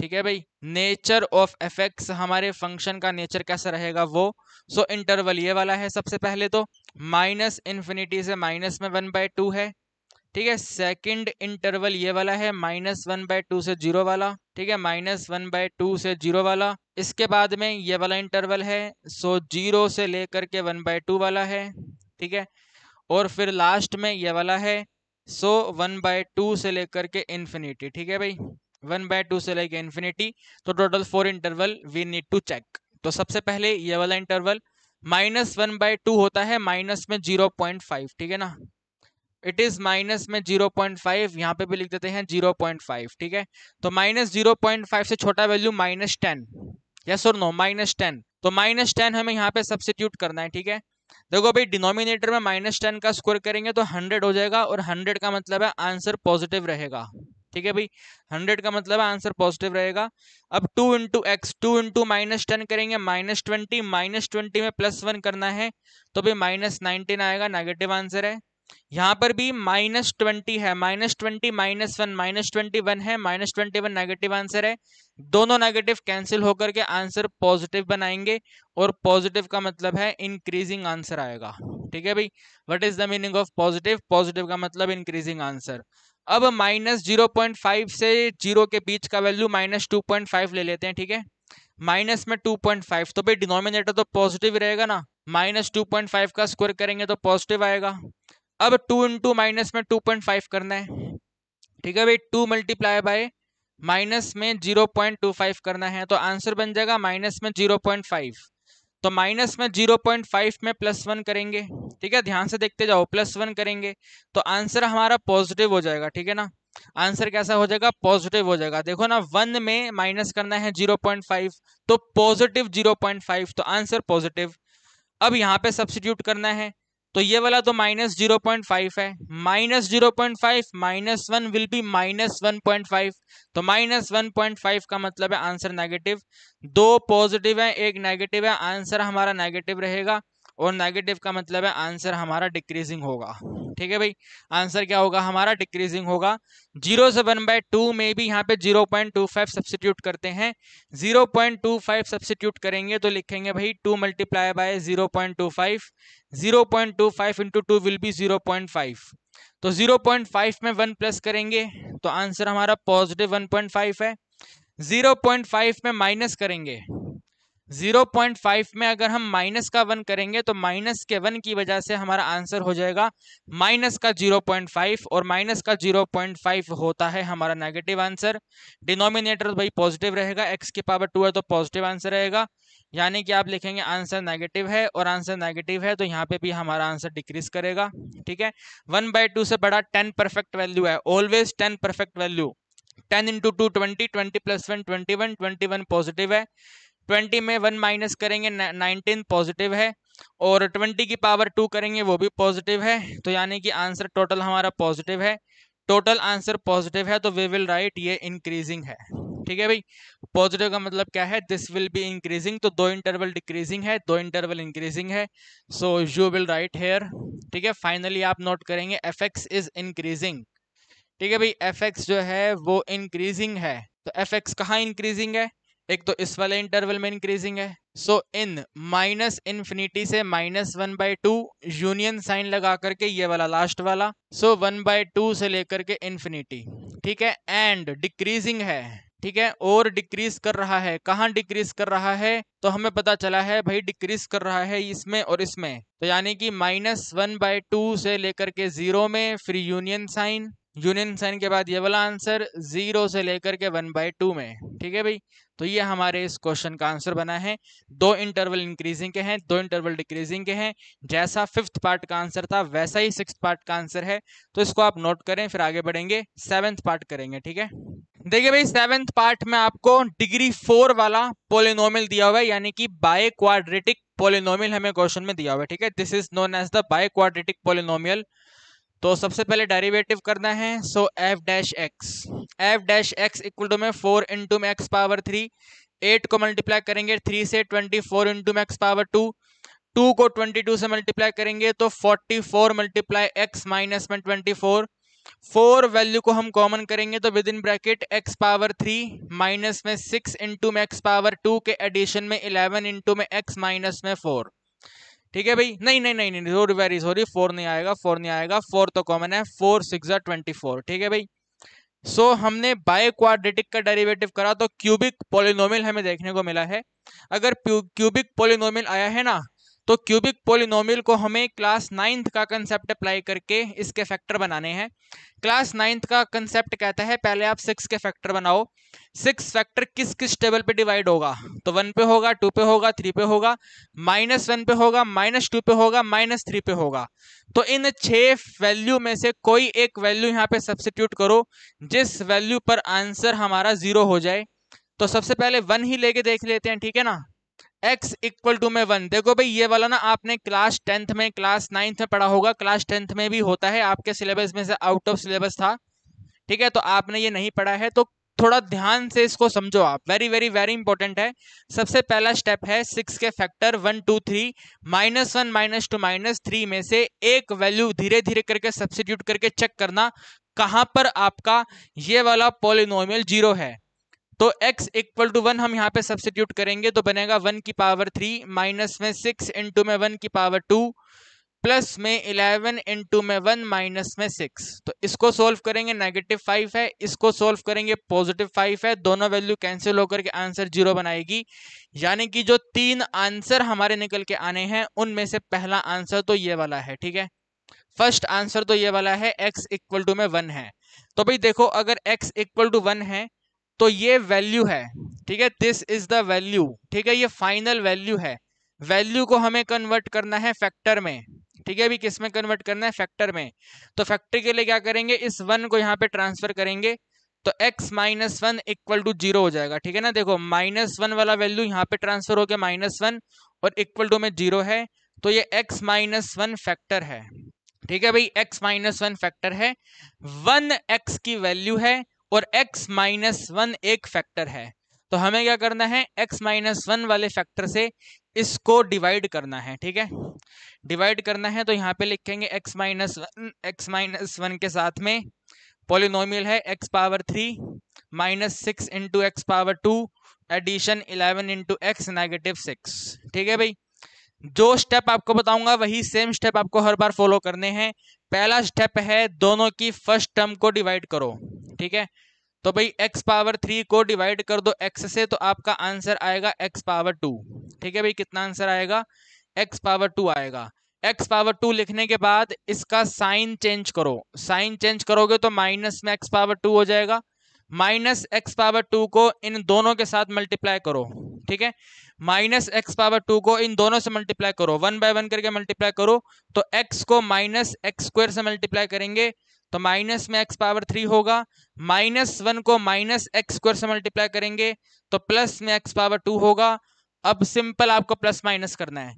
ठीक है भाई नेचर ऑफ एफ एक्स हमारे फंक्शन का नेचर कैसा रहेगा वो सो so, इंटरवल ये वाला है सबसे पहले तो माइनस इन्फिनिटी से माइनस में वन बाय टू है ठीक है सेकंड इंटरवल ये वाला है माइनस वन बाय टू से जीरो वाला ठीक है माइनस वन बाय टू से जीरो वाला इसके बाद में ये वाला इंटरवल है सो जीरो से लेकर के वन बाय टू वाला है ठीक है और फिर लास्ट में ये वाला है सो वन बाय टू से लेकर के इन्फिनिटी ठीक है भाई वन बाय टू से लेकर इन्फिनिटी तो total four interval we need to check तो सबसे पहले ये वाला interval minus one by two होता है माइनस में जीरो पॉइंट फाइव ठीक है ना इट इज माइनस में जीरो पॉइंट फाइव यहाँ पे भी लिख देते हैं जीरो पॉइंट फाइव ठीक है तो माइनस जीरो पॉइंट फाइव से छोटा वैल्यू माइनस टेन यस और नो माइनस टेन तो माइनस टेन हमें यहाँ पे सब्सिट्यूट करना है ठीक है देखो भाई डिनोमिनेटर में माइनस टेन का स्कोर करेंगे तो हंड्रेड हो जाएगा और हंड्रेड का मतलब है आंसर पॉजिटिव रहेगा ठीक है भाई हंड्रेड का मतलब है आंसर पॉजिटिव रहेगा अब two into x two into minus ten करेंगे माइनस ट्वेंटी माइनस ट्वेंटी में प्लस वन करना है तो भाई माइनस नाइनटीन आएगा नेगेटिव आंसर है यहाँ पर भी माइनस ट्वेंटी है minus twenty minus one minus twenty one है minus twenty one negative answer है दोनों नेगेटिव कैंसिल होकर के आंसर पॉजिटिव बनाएंगे और पॉजिटिव का मतलब है इंक्रीजिंग आंसर आएगा ठीक है भाई what is the meaning of positive positive का मतलब इंक्रीजिंग आंसर अब माइनस जीरो पॉइंट फाइव से जीरो के बीच का value minus two point five ले लेते हैं ठीक है माइनस में टू पॉइंट फाइव तो भाई डिनोमिनेटर तो पॉजिटिव रहेगा ना माइनस टू पॉइंट फाइव का स्क्वायर करेंगे तो पॉजिटिव आएगा अब टू इंटू माइनस में टू पॉइंट फाइव करना है ठीक है भाई टू मल्टीप्लाई बाय माइनस में जीरो पॉइंट टू फाइव करना है तो आंसर बन जाएगा माइनस में जीरो पॉइंट फाइव तो माइनस में जीरो पॉइंट फाइव में प्लस वन करेंगे ठीक है ध्यान से देखते जाओ प्लस वन करेंगे तो आंसर हमारा पॉजिटिव हो जाएगा ठीक है ना आंसर कैसा हो जाएगा पॉजिटिव हो जाएगा देखो ना वन में माइनस करना है जीरो पॉइंट फाइव तो पॉजिटिव जीरो पॉइंट फाइव तो आंसर पॉजिटिव अब यहाँ पे सब्सिट्यूट करना है तो ये वाला तो माइनस जीरो पॉइंट फाइव है minus zero point five minus one will be minus one point five तो माइनस वन पॉइंट फाइव का मतलब है आंसर नेगेटिव दो पॉजिटिव है एक नेगेटिव है आंसर हमारा नेगेटिव रहेगा और नेगेटिव का मतलब है आंसर हमारा डिक्रीजिंग होगा ठीक है भाई आंसर क्या होगा हमारा डिक्रीजिंग होगा जीरो से वन बाय टू में भी यहाँ पे zero point two five substitute करते हैं zero point two five substitute करेंगे तो लिखेंगे भाई two multiply by zero point two five zero point two five into two will be zero point five तो जीरो पॉइंट फाइव में वन प्लस करेंगे तो आंसर हमारा पॉजिटिव वन पॉइंट फाइव है जीरो पॉइंट फाइव में माइनस करेंगे 0.5 में अगर हम माइनस का वन करेंगे तो माइनस के वन की वजह से हमारा आंसर हो जाएगा माइनस का 0.5 और माइनस का 0.5 होता है हमारा नेगेटिव आंसर डिनोमिनेटर भाई पॉजिटिव रहेगा एक्स की पावर टू है तो पॉजिटिव आंसर रहेगा यानी कि आप लिखेंगे आंसर नेगेटिव है और आंसर नेगेटिव है तो यहाँ पे भी हमारा आंसर डिक्रीज करेगा ठीक है वन बाई टू से बड़ा टेन परफेक्ट वैल्यू है always ten perfect value ten into two twenty twenty plus one twenty one twenty one positive है ट्वेंटी में वन माइनस करेंगे नाइनटीन पॉजिटिव है और ट्वेंटी की पावर टू करेंगे वो भी पॉजिटिव है तो यानी कि आंसर टोटल हमारा पॉजिटिव है टोटल आंसर पॉजिटिव है तो वी विल राइट ये इंक्रीजिंग है ठीक है भाई पॉजिटिव का मतलब क्या है दिस विल बी इंक्रीजिंग तो दो इंटरवल डिक्रीजिंग है दो इंटरवल इंक्रीजिंग है so you will write here ठीक है फाइनली आप नोट करेंगे एफ एक्स इज इंक्रीजिंग ठीक है भाई एफ एक्स जो है वो इंक्रीजिंग है तो एफ एक्स कहाँ इंक्रीजिंग है एक तो इस वाले इंटरवल में इंक्रीजिंग है सो इन माइनस इन्फिनिटी से minus one by two union sign लगा करके ये वाला लास्ट वाला सो वन बाई टू से लेकर के इन्फिनिटी ठीक है एंड डिक्रीजिंग है ठीक है और डिक्रीज कर रहा है कहाँ डिक्रीज कर रहा है तो हमें पता चला है भाई डिक्रीज कर रहा है इसमें और इसमें तो यानी कि माइनस वन बाय टू से लेकर के जीरो में फिर यूनियन साइन यूनियन साइन के बाद ये वाला आंसर जीरो से लेकर के वन बाई टू में ठीक है भाई तो ये हमारे इस क्वेश्चन का आंसर बना है दो इंटरवल इंक्रीजिंग के हैं दो इंटरवल डिक्रीजिंग के हैं जैसा फिफ्थ पार्ट का आंसर था वैसा ही सिक्स पार्ट का आंसर है तो इसको आप नोट करें फिर आगे बढ़ेंगे सेवेंथ पार्ट करेंगे ठीक है देखिए भाई सेवेंथ पार्ट में आपको डिग्री फोर वाला पोलिनोम दिया हुआ है यानी कि बाय क्वाड्रेटिक पोलिनोम हमें क्वेश्चन में दिया हुआ है ठीक है this is known as the biquadratic polynomial तो सबसे पहले डेरिवेटिव करना है so F dash x F dash x equal to में फोर इंटू में एक्स पावर थ्री एट को मल्टीप्लाई करेंगे थ्री से ट्वेंटी फोर इंटू में एक्स पावर टू टू को ट्वेंटी टू से मल्टीप्लाई करेंगे तो forty four multiply x minus में ट्वेंटी फोर फोर वैल्यू को हम कॉमन करेंगे तो with in bracket x power three minus में सिक्स इंटू में एक्स पावर टू के एडिशन में इलेवन इंटू में एक्स माइनस में फोर ठीक है भाई नहीं नहीं नहीं नहीं सॉरी वेरी सॉरी फोर नहीं आएगा फोर नहीं आएगा फोर तो कॉमन है फोर सिक्स ट्वेंटी फोर ठीक है भाई सो so, हमने बाय क्वाड्रेटिक का डेरिवेटिव करा तो क्यूबिक पोलिनोमिल हमें देखने को मिला है अगर क्यूबिक पोलिनोमिल आया है ना तो क्यूबिक पोलिनोमियल को हमें क्लास नाइन्थ का कंसेप्ट अप्लाई करके इसके फैक्टर बनाने हैं क्लास नाइन्थ का कंसेप्ट कहता है पहले आप सिक्स के फैक्टर बनाओ सिक्स फैक्टर किस किस टेबल पे डिवाइड होगा तो वन पे होगा टू पे होगा थ्री पे होगा माइनस वन पे होगा माइनस टू पे होगा माइनस थ्री पे होगा तो इन छः वैल्यू में से कोई एक वैल्यू यहाँ पे सब्सिट्यूट करो जिस वैल्यू पर आंसर हमारा जीरो हो जाए तो सबसे पहले वन ही लेके देख लेते हैं ठीक है ना x इक्वल टू में वन देखो भाई ये वाला ना आपने क्लास टेंथ में क्लास नाइन्थ में पढ़ा होगा क्लास टेंथ में भी होता है आपके सिलेबस में से आउट ऑफ सिलेबस था ठीक है तो आपने ये नहीं पढ़ा है तो थोड़ा ध्यान से इसको समझो आप वेरी वेरी वेरी इंपॉर्टेंट है सबसे पहला स्टेप है सिक्स के factor one two three minus one minus two minus three में से एक वैल्यू धीरे धीरे करके सब्सिट्यूट करके चेक करना कहां पर आपका ये वाला पोलिनोमियल जीरो है तो x इक्वल टू वन हम यहाँ पे सब्सटीट्यूट करेंगे तो बनेगा वन की पावर थ्री माइनस में सिक्स इंटू में वन की पावर टू प्लस में इलेवन इंटू में वन माइनस में सिक्स तो इसको सोल्व करेंगे नेगेटिव फाइव है इसको सोल्व करेंगे पॉजिटिव फाइव है दोनों वैल्यू कैंसिल होकर के आंसर जीरो बनाएगी यानी कि जो तीन आंसर हमारे निकल के आने हैं उनमें से पहला आंसर तो ये वाला है ठीक है फर्स्ट आंसर तो ये वाला है x इक्वल टू में वन है तो भाई देखो अगर x इक्वल टू वन है तो ये वैल्यू है ठीक है दिस इज द वैल्यू ठीक है ये फाइनल वैल्यू है वैल्यू को हमें कन्वर्ट करना है फैक्टर में ठीक है अभी किस में कन्वर्ट करना है फैक्टर में तो फैक्टर के लिए क्या करेंगे इस वन को यहाँ पे ट्रांसफर करेंगे तो x minus one equal to zero हो जाएगा ठीक है ना देखो माइनस वन वाला वैल्यू यहाँ पे ट्रांसफर हो गया माइनस वन और इक्वल टू में जीरो है तो ये x माइनस वन फैक्टर है ठीक है भाई x माइनस वन फैक्टर है वन एक्स की वैल्यू है और x माइनस वन एक फैक्टर है तो हमें क्या करना है x माइनस वन वाले फैक्टर से इसको डिवाइड करना है ठीक है डिवाइड करना है तो यहाँ पे लिखेंगे x minus one x minus one के साथ में पोलिनोमियल है x power three minus six into x power two addition eleven into x negative six ठीक है भाई जो स्टेप आपको बताऊंगा वही सेम स्टेप आपको हर बार फॉलो करने हैं पहला स्टेप है दोनों की फर्स्ट टर्म को डिवाइड करो ठीक है तो भाई x पावर थ्री को डिवाइड कर दो x से तो आपका आंसर आएगा x पावर टू ठीक है भाई कितना आंसर आएगा x पावर टू आएगा x पावर टू लिखने के बाद इसका साइन चेंज करो साइन चेंज करोगे तो माइनस में x पावर टू हो जाएगा माइनस एक्स पावर टू को इन दोनों के साथ मल्टीप्लाई करो ठीक है माइनस एक्स पावर टू को इन दोनों से मल्टीप्लाई करो वन बाय वन करके मल्टीप्लाई करो तो एक्स को माइनस एक्स स्क्वायर से मल्टीप्लाई करेंगे तो माइनस में एक्स पावर थ्री होगा माइनस वन को माइनस एक्स स्क्वायर से मल्टीप्लाई करेंगे तो प्लस में एक्स पावर टू होगा अब सिंपल आपको प्लस माइनस करना है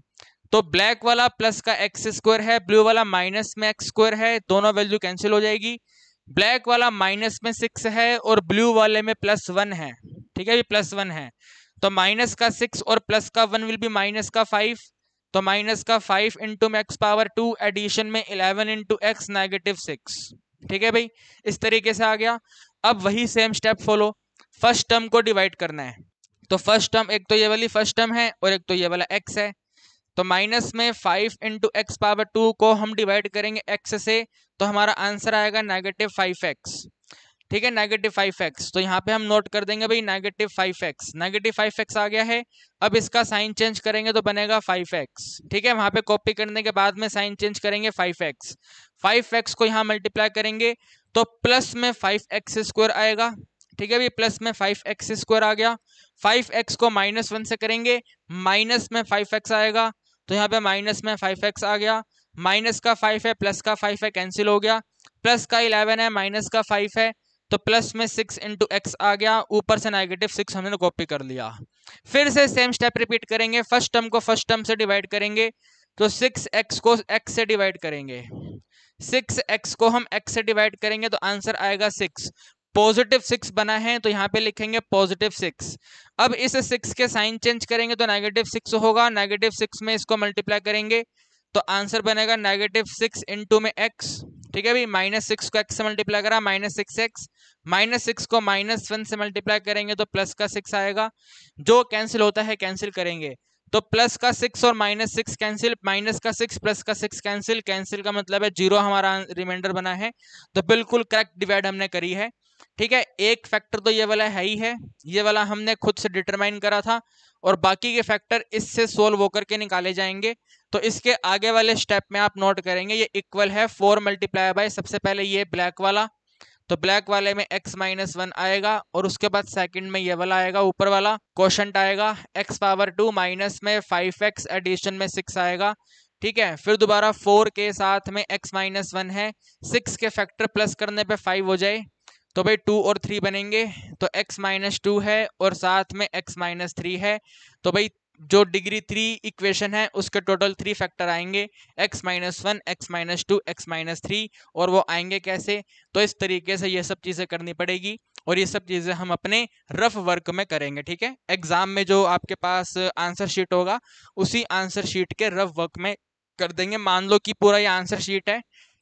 तो ब्लैक वाला प्लस का एक्स स्क्वायर है ब्लू वाला माइनस में एक्स स्क्वायर है दोनों वैल्यू कैंसिल हो जाएगी ब्लैक वाला माइनस में सिक्स है और ब्लू वाले में प्लस वन है ठीक है ये प्लस वन है तो माइनस का सिक्स और प्लस का वन विल बी माइनस का फाइव तो माइनस का five into x power two addition में eleven into x negative six ठीक है भाई इस तरीके से आ गया अब वही same step follow first term को डिवाइड करना है तो फर्स्ट टर्म एक तो ये वाली फर्स्ट टर्म है और एक तो ये वाला एक्स है तो माइनस में five into x power two को हम डिवाइड करेंगे एक्स से तो हमारा आंसर आएगा नेगेटिव फाइव एक्स ठीक है नेगेटिव फाइव एक्स तो यहाँ पे हम नोट कर देंगे भाई negative five x negative five x आ गया है अब इसका साइन चेंज करेंगे तो बनेगा फाइव एक्स ठीक है वहां पे कॉपी करने के बाद में साइन चेंज करेंगे फाइव एक्स फाइव एक्स को यहाँ मल्टीप्लाई करेंगे तो प्लस में फाइव एक्स स्क्वायर आएगा ठीक है भाई प्लस में फाइव एक्स स्क्वायर आ गया फाइव एक्स को माइनस वन से करेंगे माइनस में फाइव एक्स आएगा तो यहाँ पे माइनस में फाइव एक्स आ गया माइनस का फाइव है प्लस का फाइव है कैंसिल हो गया प्लस का इलेवन है माइनस का फाइव है तो प्लस में सिक्स इंटू एक्स आ गया ऊपर से नेगेटिव सिक्स हमने कॉपी कर लिया फिर से सेम स्टेप रिपीट करेंगे फर्स्ट टर्म को फर्स्ट टर्म से डिवाइड करेंगे तो सिक्स एक्स को एक्स से डिवाइड करेंगे सिक्स एक्स को हम एक्स से डिवाइड करेंगे तो आंसर आएगा सिक्स पॉजिटिव सिक्स बना है तो यहाँ पे लिखेंगे पॉजिटिव सिक्स अब इस सिक्स के साइन चेंज करेंगे तो नेगेटिव सिक्स होगा नेगेटिव सिक्स में इसको मल्टीप्लाई करेंगे तो आंसर बनेगा नेगेटिव सिक्स इंटू में एक्स ठीक है भाई माइनस सिक्स को एक्स से मल्टीप्लाई करा minus six x minus six को माइनस वन से मल्टीप्लाई करेंगे तो प्लस का सिक्स आएगा जो कैंसिल होता है कैंसिल करेंगे तो प्लस का सिक्स और माइनस सिक्स कैंसिल माइनस का सिक्स प्लस का सिक्स कैंसिल कैंसिल का मतलब है जीरो हमारा रिमाइंडर बना है तो बिल्कुल करेक्ट डिवाइड हमने करी है ठीक है एक फैक्टर तो ये वाला है ही है ये वाला हमने खुद से डिटरमाइन करा था और बाकी के फैक्टर इससे सोल्व होकर के निकाले जाएंगे तो इसके आगे वाले स्टेप में आप नोट करेंगे ये इक्वल है फोर मल्टीप्लाई बाय सबसे पहले ये ब्लैक वाला तो ब्लैक वाले में x माइनस वन आएगा और उसके बाद सेकंड में ये वाला आएगा ऊपर वाला क्वेश्चन आएगा x पावर टू माइनस में फाइव एक्स एडिशन में सिक्स आएगा ठीक है फिर दोबारा फोर के साथ में x माइनस वन है सिक्स के फैक्टर प्लस करने पे फाइव हो जाए तो भाई टू और थ्री बनेंगे तो एक्स माइनस टू है और साथ में एक्स माइनस थ्री है तो भाई जो डिग्री थ्री इक्वेशन है उसके टोटल थ्री फैक्टर आएंगे x minus one x minus two x minus three और वो आएंगे कैसे तो इस तरीके से ये सब चीज़ें करनी पड़ेगी और ये सब चीज़ें हम अपने रफ वर्क में करेंगे ठीक है एग्जाम में जो आपके पास आंसर शीट होगा उसी आंसर शीट के रफ वर्क में कर देंगे मान लो कि पूरा ये आंसर शीट है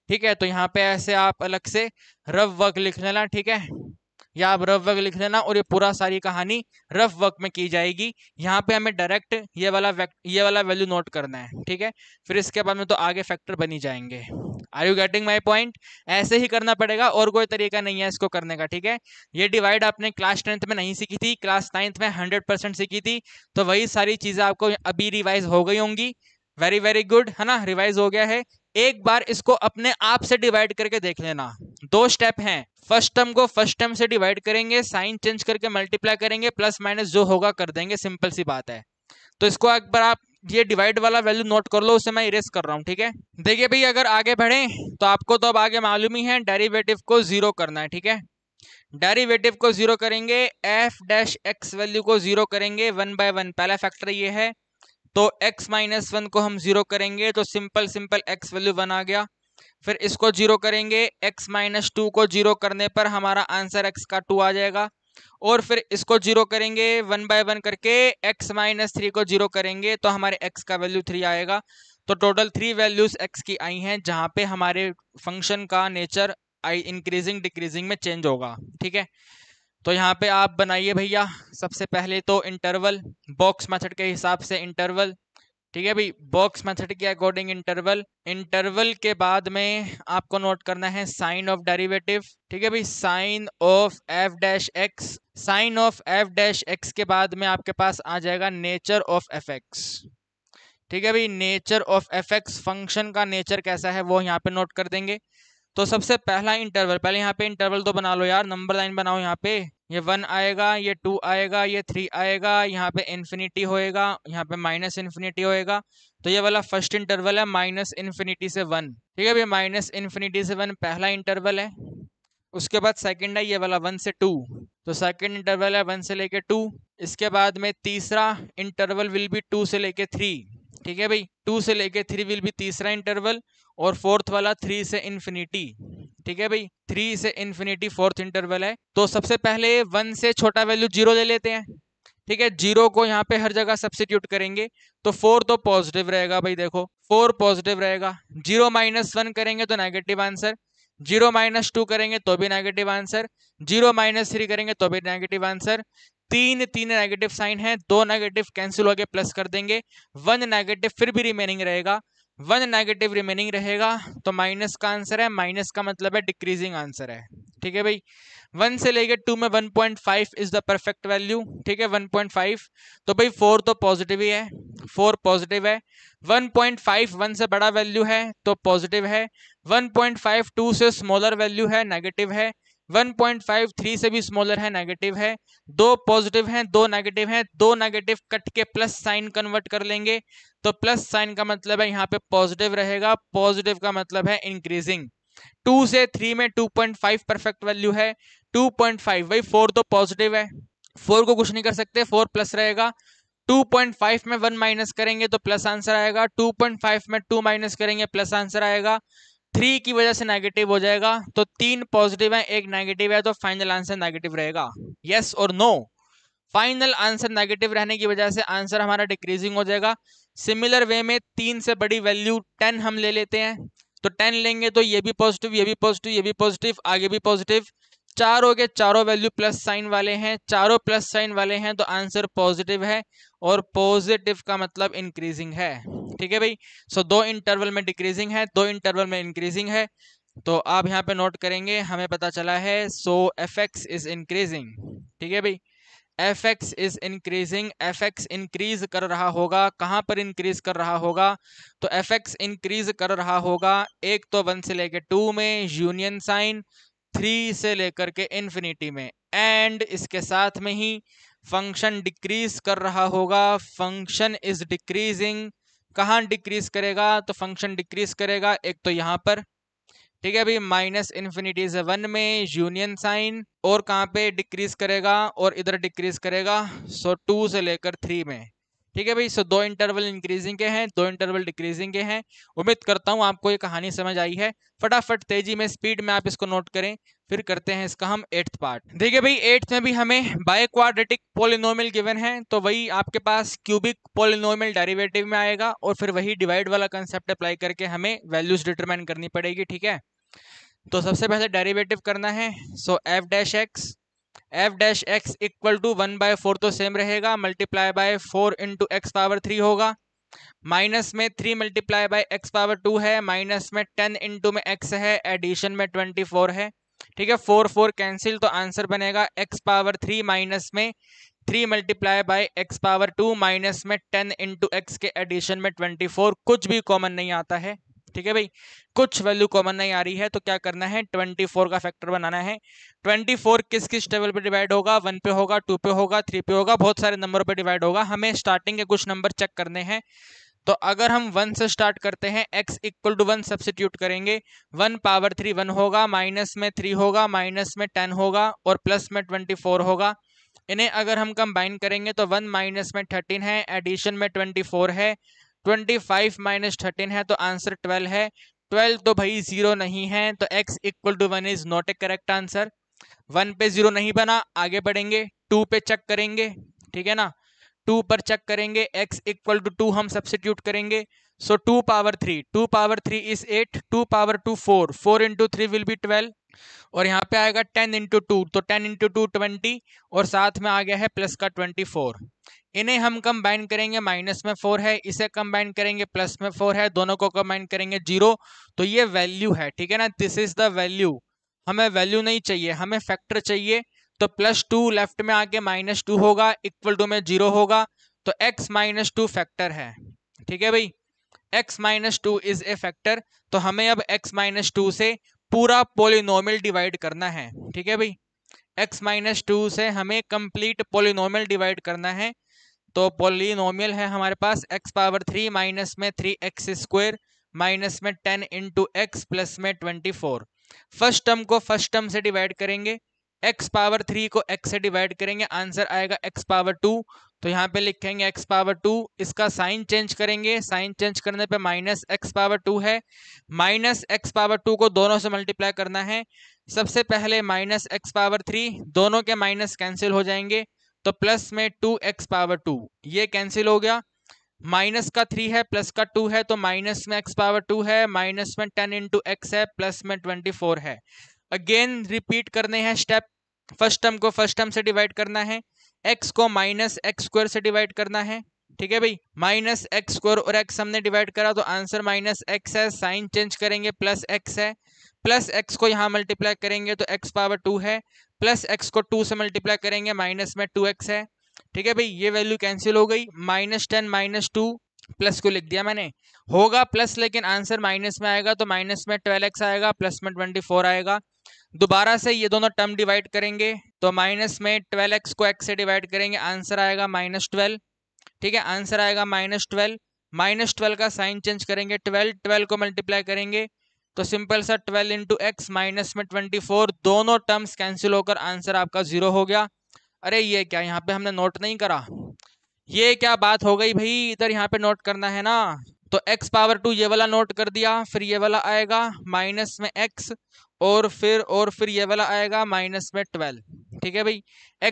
ठीक है तो यहाँ पे ऐसे आप अलग से रफ वर्क लिख लेना ठीक है या आप रफ वर्क लिख लेना और ये पूरा सारी कहानी रफ वर्क में की जाएगी यहाँ पे हमें डायरेक्ट ये वाला ये वाला वैल्यू नोट करना है ठीक है फिर इसके बाद में तो आगे फैक्टर बनी जाएंगे are you getting my point ऐसे ही करना पड़ेगा और कोई तरीका नहीं है इसको करने का ठीक है ये डिवाइड आपने क्लास टेंथ में नहीं सीखी थी क्लास नाइन्थ में हंड्रेड परसेंट सीखी थी तो वही सारी चीज़ें आपको अभी रिवाइज हो गई होंगी वेरी वेरी गुड है ना रिवाइज हो गया है एक बार इसको अपने आप से डिवाइड करके देख लेना दो स्टेप हैं फर्स्ट टर्म को फर्स्ट टर्म से डिवाइड करेंगे साइन चेंज करके मल्टीप्लाई करेंगे प्लस माइनस जो होगा कर देंगे सिंपल सी बात है तो इसको एक बार आप ये डिवाइड वाला वैल्यू नोट कर लो उसे मैं इरेज कर रहा हूँ ठीक है देखिए भाई अगर आगे बढ़े तो आपको तो अब आगे मालूम ही है डेरीवेटिव को जीरो करना है ठीक है डेरीवेटिव को जीरो करेंगे एफ डैश एक्स वैल्यू को जीरो करेंगे वन बाय वन पहला फैक्टर ये है तो x माइनस वन को हम जीरो करेंगे तो simple simple x value one आ गया फिर इसको जीरो करेंगे x माइनस टू को जीरो करने पर हमारा आंसर x का टू आ जाएगा और फिर इसको जीरो करेंगे वन बाय वन करके x माइनस थ्री को जीरो करेंगे तो हमारे x का वैल्यू थ्री आएगा तो टोटल थ्री वैल्यूज x की आई हैं जहाँ पे हमारे फंक्शन का नेचर आई इंक्रीजिंग डिक्रीजिंग में चेंज होगा ठीक है तो यहाँ पे आप बनाइए भैया सबसे पहले तो इंटरवल बॉक्स मेथड के हिसाब से इंटरवल ठीक है भाई बॉक्स मेथड के अकॉर्डिंग इंटरवल इंटरवल के बाद में आपको नोट करना है साइन ऑफ डेरिवेटिव ठीक है भाई sign of F dash x sign of F dash x के बाद में आपके पास आ जाएगा नेचर ऑफ एफ एक्स ठीक है भाई nature of F x function का नेचर कैसा है वो यहाँ पे नोट कर देंगे तो सबसे पहला इंटरवल पहले यहाँ पे इंटरवल तो बना लो यार नंबर लाइन बनाओ यहाँ पे ये वन आएगा ये टू आएगा ये थ्री आएगा यहाँ पे इन्फिनिटी होएगा यहाँ पे माइनस इन्फिनिटी होएगा तो ये वाला फर्स्ट इंटरवल है माइनस इन्फिनिटी से वन ठीक है भैया माइनस इन्फिनिटी से वन पहला इंटरवल है उसके बाद सेकंड है ये वाला वन से टू तो सेकंड इंटरवल है वन से लेके टू इसके बाद में तीसरा इंटरवल विल बी टू से लेके थ्री ठीक है भाई टू से लेके थ्री विल बी तीसरा इंटरवल और फोर्थ वाला थ्री से इन्फिनिटी ठीक है भाई थ्री से इन्फिनिटी फोर्थ इंटरवल है तो सबसे पहले वन से छोटा वैल्यू जीरो ले लेते हैं ठीक है जीरो को यहाँ पे हर जगह सब्सिट्यूट करेंगे तो फोर तो पॉजिटिव रहेगा भाई देखो फोर पॉजिटिव रहेगा जीरो माइनस वन करेंगे तो negative answer zero minus two करेंगे तो भी negative answer zero minus three करेंगे तो भी नेगेटिव आंसर तीन तीन नेगेटिव साइन है दो नेगेटिव कैंसिल होकर प्लस कर देंगे वन नेगेटिव फिर भी रिमेनिंग रहेगा वन नेगेटिव रिमेनिंग रहेगा तो माइनस का आंसर है माइनस का मतलब है डिक्रीजिंग आंसर है ठीक है भाई वन से लेके टू में one point five is the perfect value ठीक है वन पॉइंट फाइव तो भाई फोर तो पॉजिटिव ही है फोर पॉजिटिव है वन पॉइंट फाइव वन से बड़ा वैल्यू है तो पॉजिटिव है वन पॉइंट फाइव टू से स्मॉलर वैल्यू है नेगेटिव है 1.53 से भी स्मॉलर है नेगेटिव है दो पॉजिटिव हैं दो नेगेटिव हैं दो नेगेटिव कट के प्लस साइन कन्वर्ट कर लेंगे तो प्लस साइन का मतलब है यहाँ पे पॉजिटिव रहेगा पॉजिटिव का मतलब है इंक्रीजिंग टू से थ्री में 2.5 परफेक्ट वैल्यू है 2.5 वही फोर तो पॉजिटिव है फोर को कुछ नहीं कर सकते फोर प्लस रहेगा 2.5 में वन माइनस करेंगे तो प्लस आंसर आएगा 2.5 में टू माइनस करेंगे प्लस आंसर आएगा थ्री की वजह से नेगेटिव हो जाएगा तो तीन पॉजिटिव है एक नेगेटिव है तो फाइनल आंसर नेगेटिव रहेगा यस और नो फाइनल आंसर नेगेटिव रहने की वजह से आंसर हमारा डिक्रीजिंग हो जाएगा सिमिलर वे में तीन से बड़ी वैल्यू टेन हम ले लेते हैं तो टेन लेंगे तो ये भी पॉजिटिव ये भी पॉजिटिव ये भी पॉजिटिव आगे भी पॉजिटिव चारों के चारों वैल्यू प्लस साइन वाले हैं चारों प्लस साइन वाले हैं तो आंसर पॉजिटिव है और पॉजिटिव का मतलब इंक्रीजिंग है ठीक है भाई सो दो इंटरवल में डिक्रीजिंग है दो इंटरवल में इंक्रीजिंग है तो आप यहाँ पे नोट करेंगे हमें पता चला है so f x is increasing ठीक है भाई f x is increasing f x increase कर रहा होगा कहाँ पर इंक्रीज कर रहा होगा तो एफ एक्स इंक्रीज कर रहा होगा एक तो वन से लेकर टू में यूनियन साइन थ्री से लेकर के इन्फिनिटी में एंड इसके साथ में ही फंक्शन डिक्रीज कर रहा होगा फंक्शन इज डिक्रीजिंग कहाँ डिक्रीज करेगा तो फंक्शन डिक्रीज करेगा एक तो यहाँ पर ठीक है भाई माइनस इन्फिनिटी से वन में यूनियन साइन और कहाँ पे डिक्रीज करेगा और इधर डिक्रीज करेगा सो टू से लेकर थ्री में ठीक है भाई सो दो इंटरवल इंक्रीजिंग के हैं दो इंटरवल डिक्रीजिंग के हैं उम्मीद करता हूँ आपको ये कहानी समझ आई है फटाफट तेजी में स्पीड में आप इसको नोट करें फिर करते हैं इसका हम एट्थ पार्ट देखिए भाई एट्थ में भी हमें बाय पोलिनोमल गिवन है तो वही आपके पास क्यूबिक पोलिनोमल डेरिवेटिव में आएगा और फिर वही डिवाइड वाला कंसेप्ट अप्लाई करके हमें वैल्यूज डिटरमाइन करनी पड़ेगी ठीक है तो सबसे पहले डेरिवेटिव करना है so F dash x F dash x equal to one by four तो सेम रहेगा multiply by four into x power three होगा माइनस में three multiply by x power two है माइनस में टेन इंटू में एक्स है एडिशन में ट्वेंटी फोर है ठीक है फोर फोर कैंसिल तो आंसर बनेगा एक्स पावर थ्री माइनस में three multiply by x power two minus में टेन इंटू एक्स के एडिशन में ट्वेंटी फोर कुछ भी कॉमन नहीं आता है ठीक है भाई कुछ वैल्यू कॉमन नहीं आ रही है तो क्या करना है 24 का फैक्टर बनाना है 24 किस किस टेबल पे डिवाइड होगा वन पे होगा टू पे होगा थ्री पे होगा बहुत सारे नंबर पे डिवाइड होगा हमें स्टार्टिंग के कुछ नंबर चेक करने हैं तो अगर हम वन से स्टार्ट करते हैं x equal to one substitute करेंगे वन पावर थ्री वन होगा माइनस में थ्री होगा माइनस में टेन होगा और प्लस में ट्वेंटी फोर होगा इन्हें अगर हम कंबाइन करेंगे तो वन माइनस में थर्टीन है एडिशन में ट्वेंटी फोर है ट्वेंटी फाइव माइनस थर्टीन है तो आंसर ट्वेल्व है ट्वेल्व तो भाई जीरो नहीं है तो x equal to one is not a correct answer one पे जीरो नहीं बना आगे बढ़ेंगे टू पे चेक करेंगे ठीक है ना टू पर चेक करेंगे एक्स इक्वल टू टू हम सब्सिट्यूट करेंगे so two power three two power three is eight two power two four four into three will be twelve और यहाँ पे आएगा टेन इंटू टू तो टेन इंटू टू ट्वेंटी और साथ में आ गया है प्लस का ट्वेंटी फोर इन्हें हम कंबाइन करेंगे माइनस में फोर है इसे कंबाइन करेंगे प्लस में फोर है दोनों को कंबाइन करेंगे जीरो तो ये वैल्यू है ठीक है ना दिस इज द वैल्यू हमें वैल्यू नहीं चाहिए हमें फैक्टर चाहिए तो प्लस टू लेफ्ट में आके माइनस टू होगा इक्वल टू में जीरो होगा तो एक्स माइनस टू फैक्टर है ठीक है भाई x minus two is a factor तो हमें अब एक्स माइनस टू से पूरा पोलिनोमल डिवाइड करना है ठीक है भाई एक्स माइनस टू से हमें कंप्लीट पोलिनोमल डिवाइड करना है तो पोलिनोमियल है हमारे पास x पावर थ्री माइनस में थ्री एक्स स्क्वेयर माइनस में टेन इंटू एक्स प्लस में ट्वेंटी फोर फर्स्ट टर्म को फर्स्ट टर्म से डिवाइड करेंगे x पावर थ्री को x से डिवाइड करेंगे आंसर आएगा x पावर टू तो यहाँ पे लिखेंगे x पावर टू इसका साइन चेंज करेंगे साइन चेंज करने पे माइनस एक्स पावर टू है माइनस एक्स पावर टू को दोनों से मल्टीप्लाई करना है सबसे पहले माइनस एक्स पावर थ्री दोनों के माइनस कैंसिल हो जाएंगे तो प्लस में टू एक्स पावर टू ये कैंसिल हो गया माइनस का थ्री है प्लस का टू है तो माइनस में एक्स पावर टू है माइनस में टेन इंटू एक्स है प्लस में ट्वेंटी फोर है अगेन रिपीट करने हैं स्टेप फर्स्ट टर्म को फर्स्ट टर्म से डिवाइड करना है एक्स को माइनस एक्स स्क्वायर से डिवाइड करना है ठीक है भाई माइनस एक्स स्क्वायर और एक्स हमने डिवाइड करा तो आंसर माइनस एक्स है साइन चेंज करेंगे प्लस एक्स है प्लस एक्स को यहाँ मल्टीप्लाई करेंगे तो एक्स पावर टू है प्लस एक्स को टू से मल्टीप्लाई करेंगे माइनस में टू एक्स है ठीक है भाई ये वैल्यू कैंसिल हो गई minus ten minus two plus को लिख दिया मैंने होगा प्लस लेकिन आंसर माइनस में आएगा तो माइनस में ट्वेल्व एक्स आएगा प्लस में ट्वेंटी फोर आएगा दोबारा से ये दोनों टर्म डिवाइड करेंगे तो माइनस में ट्वेल्व एक्स को एक्स से डिवाइड करेंगे आंसर आएगा माइनस ट्वेल्व ठीक है आंसर आएगा माइनस ट्वेल्व माइनस ट्वेल्व का साइन चेंज करेंगे ट्वेल्व ट्वेल्व को मल्टीप्लाई करेंगे तो सिंपल सा ट्वेल्व इंटू एक्स माइनस में ट्वेंटी फोर दोनों टर्म्स कैंसिल होकर आंसर आपका जीरो हो गया अरे ये क्या यहाँ पे हमने नोट नहीं करा ये क्या बात हो गई भाई इधर यहाँ पे नोट करना है ना तो x पावर टू ये वाला नोट कर दिया फिर ये वाला आएगा माइनस में x और फिर और फिर ये वाला आएगा माइनस में ट्वेल्व ठीक है भाई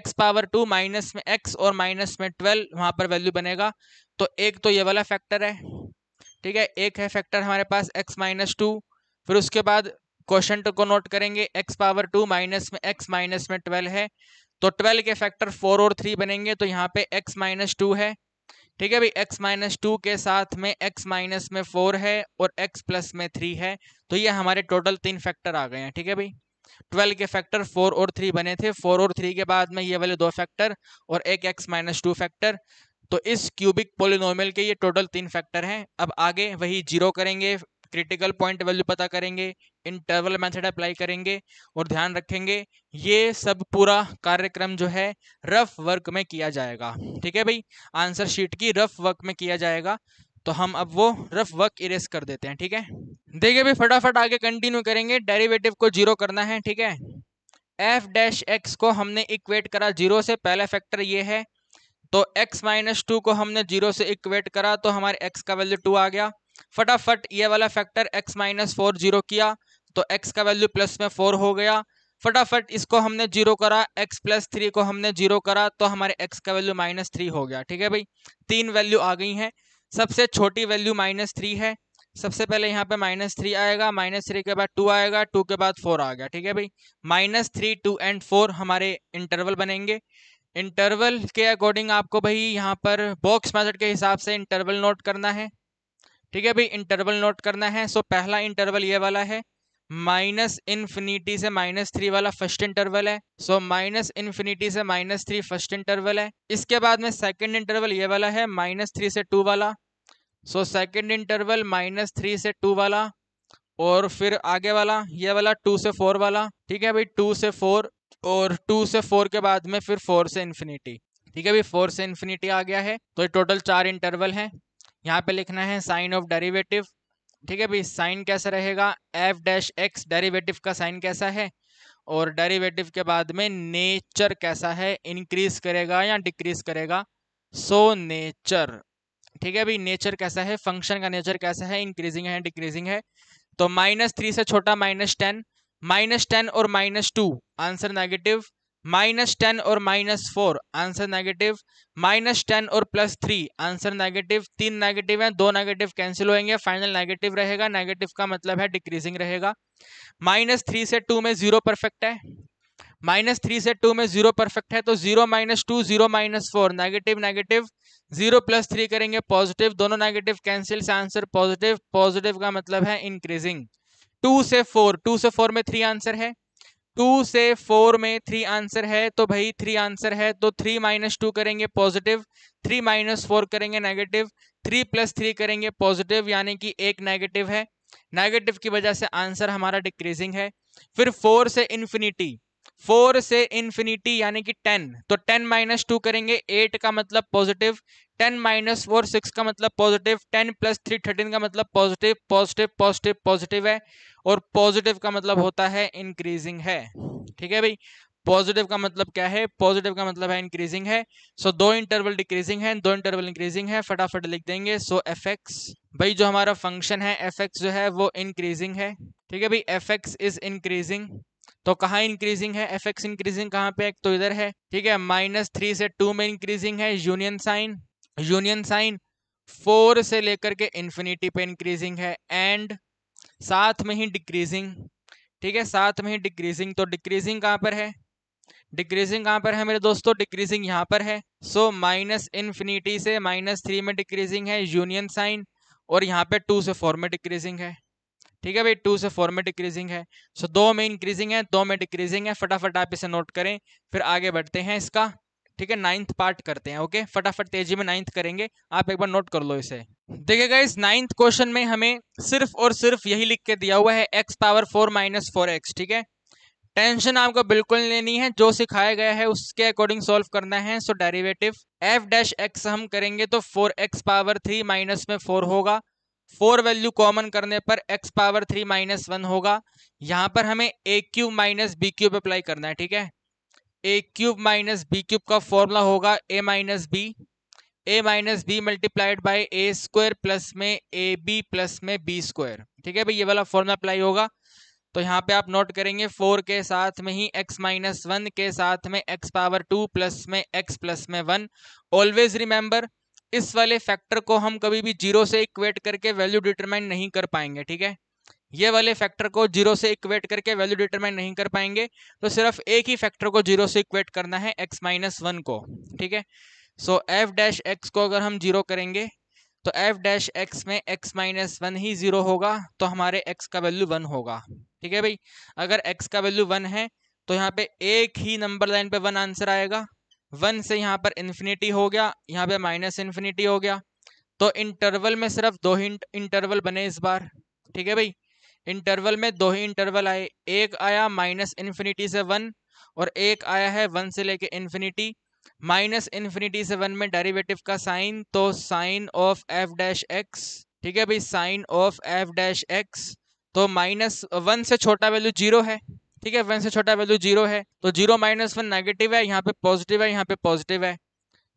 x पावर टू माइनस में x और माइनस में ट्वेल्व वहां पर वैल्यू बनेगा तो एक तो ये वाला फैक्टर है ठीक है एक है फैक्टर हमारे पास x माइनस टू फिर उसके बाद क्वेश्चन को नोट करेंगे x पावर टू माइनस में x माइनस में ट्वेल्व है तो ट्वेल्व के फैक्टर फोर और थ्री बनेंगे तो यहाँ पे x माइनस टू है ठीक है भाई x माइनस टू के साथ में x माइनस में फोर है और x प्लस में थ्री है तो ये हमारे टोटल तीन फैक्टर आ गए हैं ठीक है भाई ट्वेल्व के फैक्टर फोर और थ्री बने थे फोर और थ्री के बाद में ये वाले दो फैक्टर और एक एक्स माइनस टू फैक्टर तो इस क्यूबिक पोलिनोमियल के ये टोटल तीन फैक्टर हैं अब आगे वही जीरो करेंगे क्रिटिकल पॉइंट वैल्यू पता करेंगे इंटरवल मेथड अप्लाई करेंगे और ध्यान रखेंगे ये सब पूरा कार्यक्रम जो है रफ वर्क में किया जाएगा ठीक है भाई आंसर शीट की रफ वर्क में किया जाएगा तो हम अब वो रफ वर्क इरेज कर देते हैं ठीक है देखिए भाई फटाफट आगे कंटिन्यू करेंगे डेरिवेटिव को जीरो करना है ठीक है एफ डैश एक्स को हमने इक्वेट करा जीरो से पहला फैक्टर ये है तो x माइनस टू को हमने जीरो से इक्वेट करा तो हमारे x का वैल्यू टू आ गया फटाफट ये वाला factor x minus four zero किया तो x का वैल्यू प्लस में फोर हो गया फटाफट इसको हमने जीरो करा x प्लस थ्री को हमने जीरो करा तो हमारे x का वैल्यू माइनस थ्री हो गया ठीक है भाई तीन वैल्यू आ गई हैं सबसे छोटी वैल्यू माइनस थ्री है सबसे पहले यहाँ पे माइनस थ्री आएगा माइनस थ्री के बाद टू आएगा टू के बाद फोर आ गया ठीक है भाई minus three two and four हमारे इंटरवल बनेंगे इंटरवल के अकॉर्डिंग आपको भाई यहाँ पर बॉक्स मेथड के हिसाब से इंटरवल नोट करना है ठीक है भाई इंटरवल नोट करना है सो पहला इंटरवल ये वाला है माइनस इन्फिनिटी से माइनस थ्री वाला फर्स्ट इंटरवल है सो माइनस इन्फिनिटी से माइनस थ्री फर्स्ट इंटरवल है इसके बाद में सेकंड इंटरवल ये वाला है माइनस थ्री से टू वाला so second interval minus three से टू वाला और फिर आगे वाला ये वाला टू से फोर वाला ठीक है भाई टू से फोर और टू से फोर के बाद में फिर फोर से इन्फिनिटी ठीक है भाई फोर से इन्फिनिटी आ गया है तो ये टोटल चार इंटरवल हैं यहाँ पे लिखना है साइन ऑफ डेरिवेटिव ठीक है भाई साइन कैसा रहेगा एफ डैश एक्स डेरीवेटिव का साइन कैसा है और डेरिवेटिव के बाद में नेचर कैसा है इंक्रीज करेगा या डिक्रीज करेगा सो नेचर ठीक है भाई नेचर कैसा है फंक्शन का नेचर कैसा है इंक्रीजिंग है डिक्रीजिंग है तो माइनस थ्री से छोटा माइनस टेन माइनस टेन और minus two answer negative minus ten और minus four answer negative minus ten और प्लस थ्री आंसर नेगेटिव तीन नेगेटिव हैं दो नेगेटिव कैंसिल होएंगे फाइनल नेगेटिव रहेगा नेगेटिव का मतलब है डिक्रीजिंग रहेगा माइनस थ्री से टू में जीरो परफेक्ट है माइनस थ्री से टू में जीरो परफेक्ट है तो zero minus two zero minus four negative negative zero plus three करेंगे पॉजिटिव दोनों नेगेटिव कैंसिल से आंसर पॉजिटिव पॉजिटिव का मतलब है इंक्रीजिंग टू से फोर टू से फोर में थ्री आंसर है टू से फोर में थ्री आंसर है तो भाई थ्री आंसर है तो थ्री माइनस टू करेंगे पॉजिटिव थ्री माइनस फोर करेंगे नेगेटिव थ्री प्लस थ्री करेंगे पॉजिटिव यानी कि एक नेगेटिव है नेगेटिव की वजह से आंसर हमारा डिक्रीजिंग है फिर फोर से इन्फिनिटी फोर से इन्फिनिटी यानी कि टेन तो टेन माइनस टू करेंगे एट का मतलब positive ten minus four six का मतलब positive ten plus three thirteen का मतलब पॉजिटिव पॉजिटिव पॉजिटिव पॉजिटिव है और पॉजिटिव का मतलब होता है इंक्रीजिंग है ठीक है भाई पॉजिटिव का मतलब क्या है पॉजिटिव का मतलब है इंक्रीजिंग है सो so, दो इंटरवल डिक्रीजिंग है दो इंटरवल इंक्रीजिंग है फटाफट लिख देंगे सो एफ एक्स भाई जो हमारा फंक्शन है एफ एक्स जो है वो इंक्रीजिंग है ठीक है भाई एफ एक्स इज इंक्रीजिंग तो कहाँ इंक्रीजिंग है एफ एक्स इंक्रीजिंग कहाँ पे तो इधर है ठीक है माइनस थ्री से टू में इंक्रीजिंग है union sign union sign four से लेकर के इन्फिनिटी पे इंक्रीजिंग है एंड साथ में ही डिक्रीजिंग ठीक है साथ में ही डिक्रीजिंग तो डिक्रीजिंग कहाँ पर है डिक्रीजिंग कहाँ पर है मेरे दोस्तों डिक्रीजिंग यहाँ पर है सो माइनस इन्फिनिटी से माइनस थ्री में डिक्रीजिंग है यूनियन साइन और यहाँ पे टू से फोर में डिक्रीजिंग है ठीक है भाई टू से फोर में डिक्रीजिंग है सो दो में इंक्रीजिंग है दो में डिक्रीजिंग है फटाफट आप इसे नोट करें फिर आगे बढ़ते हैं इसका ठीक है नाइन्थ पार्ट करते हैं ओके फटाफट तेजी में नाइन्थ करेंगे आप एक बार नोट कर लो इसे देखिएगा इस नाइन्थ क्वेश्चन में हमें सिर्फ और सिर्फ यही लिख के दिया हुआ है x power four minus four x ठीक है टेंशन आपको बिल्कुल लेनी है जो सिखाया गया है उसके अकॉर्डिंग सॉल्व करना है so derivative F dash x हम करेंगे तो four x power three minus में फोर होगा फोर वैल्यू कॉमन करने पर x power three minus one होगा यहां पर हमें a cube minus b cube apply करना है ठीक है a cube minus b cube का फॉर्मूला होगा a minus b A minus b multiplied by a square plus में ए बी प्लस में बी स्क्वायर ठीक है भाई ये वाला फॉर्मूला अप्लाई होगा तो यहाँ पे आप नोट करेंगे फोर के साथ में ही एक्स माइनस वन के साथ में एक्स पावर टू प्लस में एक्स प्लस में वन ऑलवेज रिमेंबर इस वाले फैक्टर को हम कभी भी जीरो से इक्वेट करके वैल्यू डिटरमाइन नहीं कर पाएंगे ठीक है ये वाले फैक्टर को जीरो से इक्वेट करके वैल्यू डिटरमाइन नहीं कर पाएंगे तो सिर्फ एक ही फैक्टर को जीरो से इक्वेट करना है एक्स माइनस वन को ठीक है सो एफ डैश एक्स को अगर हम जीरो करेंगे तो एफ डैश एक्स में एक्स माइनस वन ही जीरो होगा तो हमारे एक्स का वैल्यू वन होगा ठीक है भाई अगर एक्स का वैल्यू वन है तो यहाँ पे एक ही नंबर लाइन पे वन आंसर आएगा वन से यहाँ पर इन्फिनिटी हो गया यहाँ पे माइनस इन्फिनिटी हो गया तो इंटरवल में सिर्फ दो ही इंटरवल बने इस बार ठीक है भाई इंटरवल में दो ही इंटरवल आए एक आया माइनस इन्फिनिटी से वन और एक आया है वन से लेके इन्फिनिटी माइनस इन्फिनिटी से वन में डेरिवेटिव का साइन तो sign of F dash x ठीक है भाई sign of F dash x तो माइनस वन से छोटा वैल्यू जीरो है ठीक है वन से छोटा वैल्यू जीरो है तो जीरो माइनस वन नेगेटिव है यहाँ पे पॉजिटिव है यहाँ पे पॉजिटिव है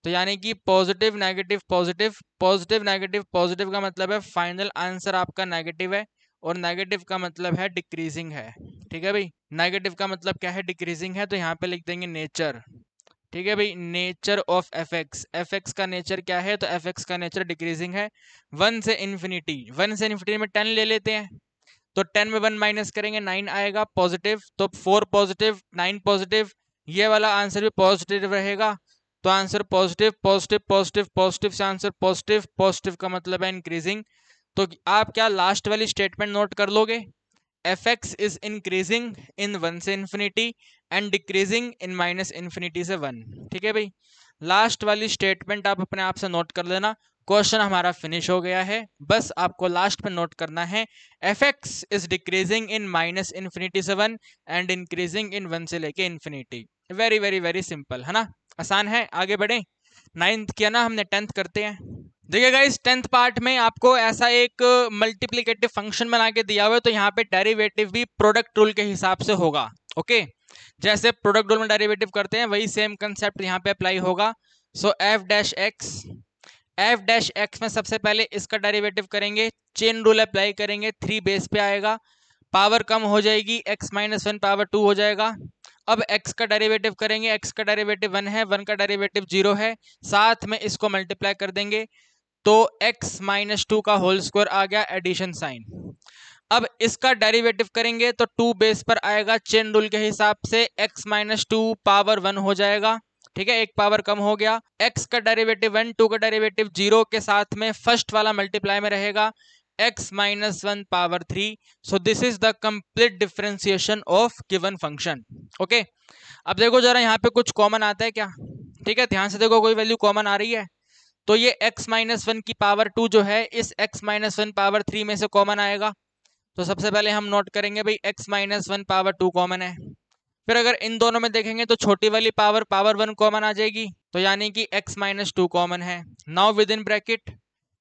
तो यानी कि positive negative positive positive negative positive का मतलब है फाइनल आंसर आपका नेगेटिव है और नेगेटिव का मतलब है डिक्रीजिंग है ठीक है भाई नेगेटिव का मतलब क्या है डिक्रीजिंग है तो यहाँ पे लिख देंगे नेचर ठीक है भाई nature of F x f x का नेचर क्या है तो एफ एक्स का नेचर डिक्रीजिंग है वन से इन्फिनिटी वन से इन्फिनिटी में टेन ले लेते हैं तो टेन में वन माइनस करेंगे नाइन आएगा पॉजिटिव तो फोर पॉजिटिव नाइन पॉजिटिव ये वाला आंसर भी पॉजिटिव रहेगा तो answer positive positive positive positive से आंसर पॉजिटिव पॉजिटिव का मतलब है इंक्रीजिंग तो आप क्या लास्ट वाली स्टेटमेंट नोट कर लोगे f x is increasing in one से infinity and decreasing in minus infinity से वन ठीक है भाई लास्ट वाली स्टेटमेंट आप अपने आप से नोट कर लेना क्वेश्चन हमारा फिनिश हो गया है बस आपको लास्ट में नोट करना है f x is decreasing in minus infinity से one and increasing in one से लेके infinity very very very simple है ना आसान है आगे बढ़े नाइन्थ किया ना हमने टेंथ करते हैं देखिए गाइस टेंथ पार्ट में आपको ऐसा एक मल्टीप्लीकेटिव फंक्शन बना के दिया हुआ है तो यहाँ पे डेरिवेटिव भी प्रोडक्ट रूल के हिसाब से होगा ओके okay? जैसे प्रोडक्ट डोल में डेरिवेटिव करते हैं वही सेम कंसेप्ट यहाँ पे अप्लाई होगा so F dash x F dash x में सबसे पहले इसका डेरिवेटिव करेंगे चेन रूल अप्लाई करेंगे थ्री बेस पे आएगा पावर कम हो जाएगी x minus one power two हो जाएगा अब एक्स का डेरिवेटिव करेंगे एक्स का डेरिवेटिव वन है वन का डेरिवेटिव जीरो है साथ में इसको मल्टीप्लाई कर देंगे तो एक्स माइनस टू का होल स्क्वायर आ गया एडिशन साइन अब इसका डेरिवेटिव करेंगे तो टू बेस पर आएगा चेन रूल के हिसाब से x minus two power one हो जाएगा ठीक है एक पावर कम हो गया एक्स का डेरिवेटिव वन टू का डेरिवेटिव जीरो के साथ में फर्स्ट वाला मल्टीप्लाई में रहेगा x minus one power three so this is the complete differentiation of given function okay अब देखो जरा यहाँ पे कुछ कॉमन आता है क्या ठीक है ध्यान से देखो कोई वैल्यू कॉमन आ रही है तो ये x माइनस वन की पावर टू जो है इस x minus one power three में से कॉमन आएगा तो सबसे पहले हम नोट करेंगे भाई x minus one power two common है फिर अगर इन दोनों में देखेंगे तो छोटी वाली पावर पावर वन कॉमन आ जाएगी तो यानी कि एक्स माइनस टू कॉमन है नाउ विद इन ब्रैकेट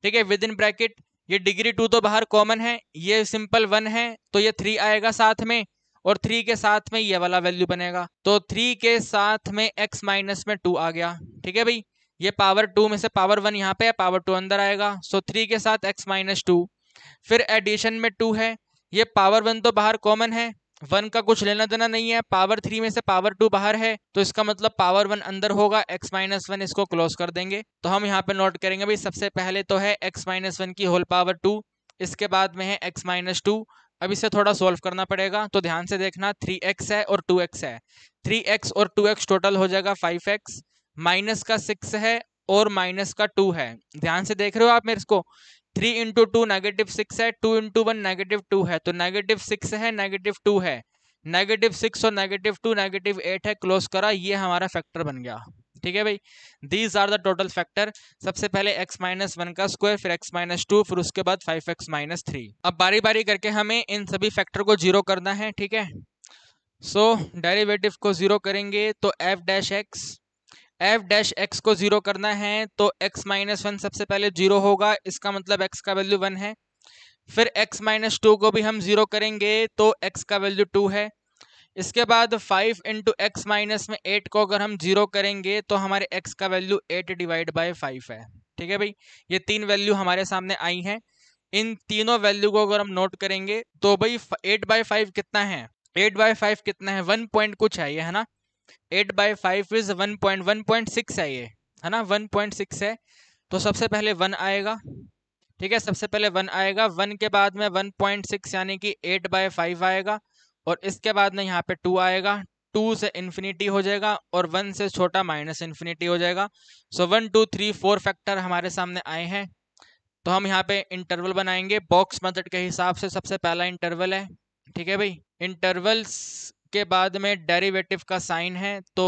ठीक है विद इन ब्रैकेट ये डिग्री टू तो बाहर कॉमन है ये सिंपल वन है तो ये थ्री आएगा साथ में और थ्री के साथ में ये वाला वैल्यू बनेगा तो थ्री के साथ में एक्स माइनस में टू आ गया ठीक है भाई ये पावर टू में से पावर वन यहाँ पे है पावर टू अंदर आएगा सो थ्री के साथ एक्स माइनस टू फिर एडिशन में टू है ये पावर वन तो बाहर कॉमन है वन का कुछ लेना देना नहीं है पावर थ्री में से पावर टू बाहर है तो इसका मतलब पावर वन अंदर होगा एक्स माइनस वन इसको क्लोज कर देंगे तो हम यहाँ पे नोट करेंगे भाई सबसे पहले तो है एक्स माइनस वन की होल पावर टू इसके बाद में है एक्स माइनस टू अब इसे थोड़ा सॉल्व करना पड़ेगा तो ध्यान से देखना थ्री एक्स है और टू एक्स है थ्री एक्स और टू एक्स टोटल हो जाएगा फाइव एक्स माइनस का सिक्स है और माइनस का टू है ध्यान से देख रहे हो आप मेरे को three into two negative six है two into one negative two है तो नेगेटिव सिक्स है नेगेटिव टू है नेगेटिव सिक्स और नेगेटिव टू नेगेटिव एट है क्लोज करा ये हमारा फैक्टर बन गया ठीक है भाई these are the total factor सबसे पहले x माइनस वन का स्क्वायर फिर x माइनस टू फिर उसके बाद फाइव एक्स माइनस थ्री अब बारी बारी करके हमें इन सभी फैक्टर को जीरो करना है ठीक है सो so, डेरिवेटिव को जीरो करेंगे तो F dash x F dash x को जीरो करना है तो एक्स माइनस वन सबसे पहले जीरो होगा इसका मतलब एक्स का वैल्यू वन है फिर एक्स माइनस टू को भी हम जीरो करेंगे तो एक्स का वैल्यू टू है इसके बाद फाइव इंटू एक्स माइनस में एट को अगर हम जीरो करेंगे तो हमारे एक्स का value eight divide by five है ठीक है भाई ये तीन वैल्यू हमारे सामने आई हैं इन तीनों वैल्यू को अगर हम नोट करेंगे तो भाई एट बाई फाइव कितना है एट बाई फाइव कितना है वन पॉइंट कुछ है ये है ना eight by five is one point one point six है ये है ना वन पॉइंट सिक्स है तो सबसे पहले वन आएगा ठीक है सबसे पहले वन आएगा वन के बाद में वन पॉइंट सिक्स यानी कि एट बाय फाइव आएगा और इसके बाद में यहाँ पे टू आएगा टू से इन्फिनिटी हो जाएगा और वन से छोटा माइनस इन्फिनिटी हो जाएगा so one two three four factor हमारे सामने आए हैं तो हम यहाँ पे इंटरवल बनाएंगे बॉक्स मेथड के हिसाब से सबसे पहला इंटरवल है ठीक है भाई इंटरवल्स के बाद में डेरिवेटिव का साइन है तो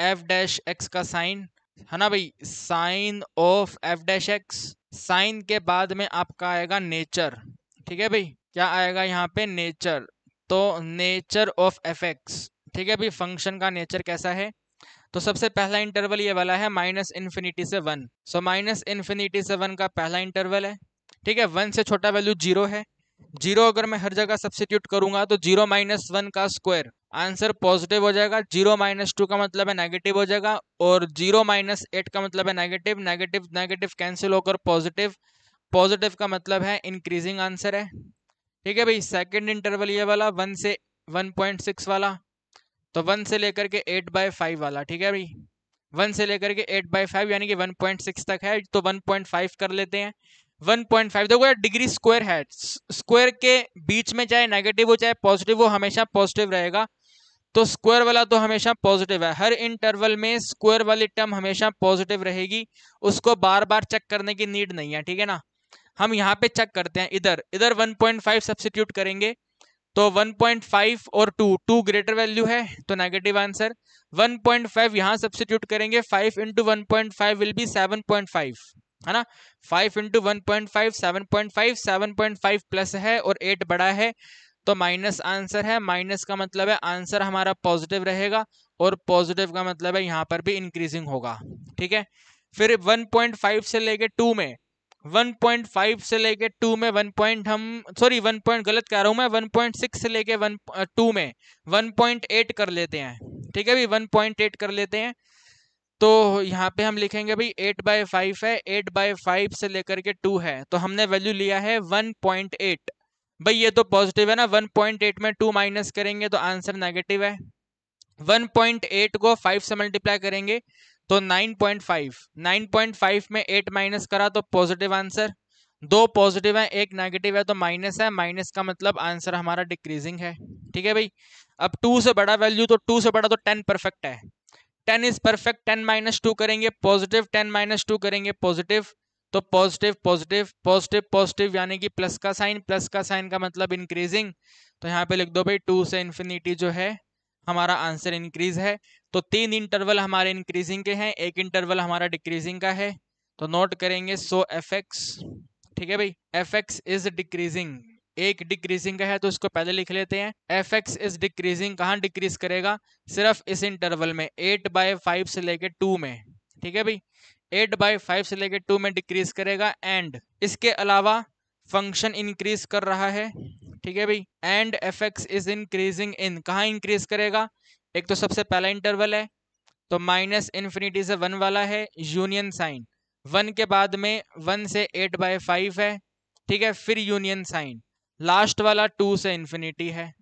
एफ डैश एक्स का साइन है ना भाई sign of F dash x sign के बाद में आपका आएगा नेचर ठीक है भाई क्या आएगा यहाँ पे नेचर तो नेचर ऑफ एफ एक्स ठीक है भाई फंक्शन का नेचर कैसा है तो सबसे पहला इंटरवल ये वाला है माइनस इन्फिनिटी से वन सो माइनस इन्फिनिटी से वन का पहला इंटरवल है ठीक है वन से छोटा वैल्यू जीरो है जीरो अगर मैं हर जगह सब्सिट्यूट करूंगा तो जीरो माइनस वन का स्क्वायर आंसर पॉजिटिव हो जाएगा जीरो माइनस टू का मतलब है नेगेटिव हो जाएगा और जीरो माइनस एट का मतलब है नेगेटिव नेगेटिव नेगेटिव कैंसिल होकर पॉजिटिव पॉजिटिव का मतलब है इंक्रीजिंग आंसर है ठीक है भाई सेकेंड इंटरवल ये वाला वन से वन पॉइंट सिक्स वाला तो वन से लेकर के एट बाय फाइव वाला ठीक है भाई वन से लेकर के एट बाय फाइव यानी कि वन पॉइंट सिक्स तक है तो वन पॉइंट फाइव कर लेते हैं 1.5 देखो यार डिग्री स्क्वायर है स्क्वायर के बीच में चाहे नेगेटिव हो चाहे पॉजिटिव हो हमेशा पॉजिटिव रहेगा तो स्क्वायर वाला तो हमेशा पॉजिटिव है हर इंटरवल में स्क्वायर वाली टर्म हमेशा पॉजिटिव रहेगी उसको बार बार चेक करने की नीड नहीं है ठीक है ना हम यहाँ पे चेक करते हैं इधर इधर 1.5 सब्सटीट्यूट करेंगे तो 1.5 और 2 2 ग्रेटर वैल्यू है तो नेगेटिव आंसर 1.5 पॉइंट यहाँ सब्सिट्यूट करेंगे 5 इंटू वन विल बी 7.5 है ना five into one point five seven point five seven point five plus है और एट बड़ा है तो माइनस आंसर है माइनस का मतलब है आंसर हमारा पॉजिटिव रहेगा और पॉजिटिव का मतलब है यहाँ पर भी इंक्रीजिंग होगा ठीक है फिर 1.5 से लेके 2 में 1.5 से लेके 2 में 1 पॉइंट हम सॉरी 1 पॉइंट गलत कह रहा हूँ मैं 1.6 से लेके 1 2 में 1.8 कर लेते हैं ठीक है भी 1.8 कर लेते हैं तो यहाँ पे हम लिखेंगे भाई एट बाय फाइव है एट बाय फाइव से लेकर के टू है तो हमने वैल्यू लिया है वन पॉइंट एट भाई ये तो पॉजिटिव है ना वन पॉइंट एट में टू माइनस करेंगे तो आंसर नेगेटिव है वन पॉइंट एट को फाइव से मल्टीप्लाई करेंगे तो nine point five nine point five में एट माइनस करा तो पॉजिटिव आंसर दो पॉजिटिव है एक नेगेटिव है तो माइनस है माइनस का मतलब आंसर हमारा डिक्रीजिंग है ठीक है भाई अब टू से बड़ा वैल्यू तो टू से बड़ा तो टेन परफेक्ट है ten is perfect ten minus two करेंगे पॉजिटिव टेन माइनस टू करेंगे पॉजिटिव तो पॉजिटिव पॉजिटिव पॉजिटिव पॉजिटिव यानी कि प्लस का साइन प्लस का साइन का मतलब इंक्रीजिंग तो यहाँ पे लिख दो भाई टू से इन्फिनिटी जो है हमारा आंसर इंक्रीज है तो तीन इंटरवल हमारे इंक्रीजिंग के हैं एक इंटरवल हमारा डिक्रीजिंग का है तो नोट करेंगे सो एफ एक्स ठीक है भाई एफ एक्स इज डिक्रीजिंग एक डिक्रीजिंग है तो इसको पहले लिख लेते हैं एफ एक्स इज डिक्रीजिंग कहाँ डिक्रीज करेगा सिर्फ इस इंटरवल में एट बाय फाइव से लेके टू में ठीक है भाई एट बाय फाइव से लेके टू में डिक्रीज करेगा एंड इसके अलावा फंक्शन इंक्रीज कर रहा है ठीक है भाई and f x is increasing in कहाँ इंक्रीज करेगा एक तो सबसे पहला इंटरवल है तो माइनस इन्फिनिटी से वन वाला है यूनियन साइन वन के बाद में वन से एट बाय फाइव है ठीक है फिर यूनियन साइन लास्ट वाला टू से इन्फिनिटी है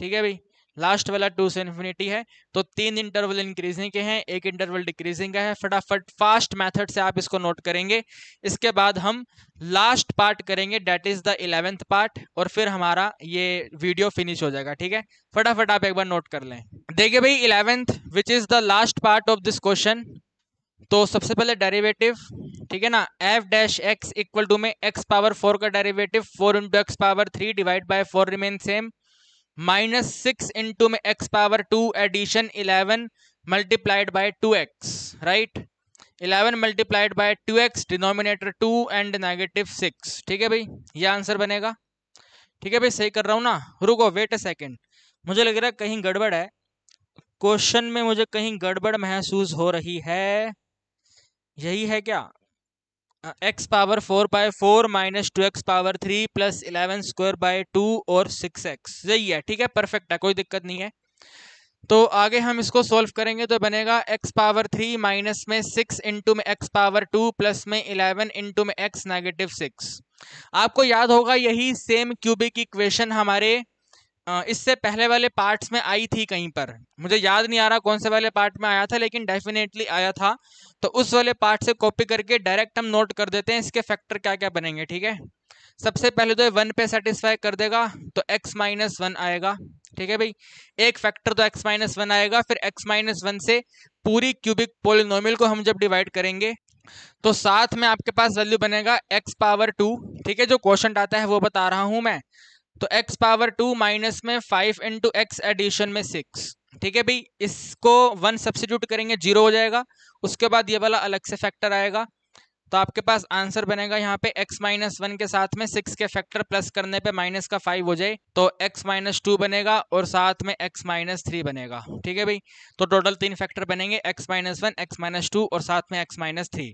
ठीक है भाई लास्ट वाला टू से इन्फिनिटी है तो तीन इंटरवल इंक्रीजिंग के हैं एक इंटरवल डिक्रीजिंग का है फटाफट फास्ट मेथड से आप इसको नोट करेंगे इसके बाद हम लास्ट पार्ट करेंगे that is the eleventh part और फिर हमारा ये वीडियो फिनिश हो जाएगा ठीक है फटाफट आप एक बार नोट कर लें देखिए भाई eleventh which is the last part of this question तो सबसे पहले डेरिवेटिव ठीक है ना f dash x equal to में एक्स पावर फोर का derivative four into x power three divide by four remain same minus six into में x power two addition eleven multiplied by two x right eleven multiplied by two x denominator two and negative six ठीक है भाई ये आंसर बनेगा ठीक है भाई सही कर रहा हूँ ना रुको वेट अ सेकेंड मुझे लग रहा है कहीं गड़बड़ है क्वेश्चन में मुझे कहीं गड़बड़ महसूस हो रही है यही है क्या x power four by four minus two x power three plus eleven square by two और सिक्स एक्स यही है ठीक है परफेक्ट है कोई दिक्कत नहीं है तो आगे हम इसको सॉल्व करेंगे तो बनेगा एक्स पावर थ्री माइनस में सिक्स इंटू में एक्स पावर टू प्लस में इलेवन इंटू में एक्स नेगेटिव सिक्स आपको याद होगा यही सेम क्यूबिक इक्वेशन हमारे इससे पहले वाले पार्ट्स में आई थी कहीं पर मुझे याद नहीं आ रहा कौन से वाले पार्ट में आया था लेकिन डेफिनेटली आया था तो उस वाले पार्ट से कॉपी करके डायरेक्ट हम नोट कर देते हैं इसके फैक्टर क्या क्या बनेंगे ठीक है सबसे पहले तो ये वन पे सेटिस्फाई कर देगा तो एक्स माइनस वन आएगा ठीक है भाई एक फैक्टर तो एक्स माइनस वन आएगा फिर एक्स माइनस वन से पूरी क्यूबिक पोलिनोमियल को हम जब डिवाइड करेंगे तो साथ में आपके पास वैल्यू बनेगा एक्स पावर टू ठीक है जो क्वेश्चन आता है वो बता रहा हूँ मैं तो x पावर टू माइनस में फाइव इंटू एक्स एडिशन में सिक्स ठीक है भाई इसको वन सब्सिट्यूट करेंगे जीरो हो जाएगा उसके बाद ये वाला अलग से फैक्टर आएगा तो आपके पास आंसर बनेगा यहाँ पे x माइनस वन के साथ में सिक्स के फैक्टर प्लस करने पे माइनस का फाइव हो जाए तो x माइनस टू बनेगा और साथ में x माइनस थ्री बनेगा ठीक है भाई तो टोटल तीन फैक्टर बनेंगे x minus one x minus two और साथ में x माइनस थ्री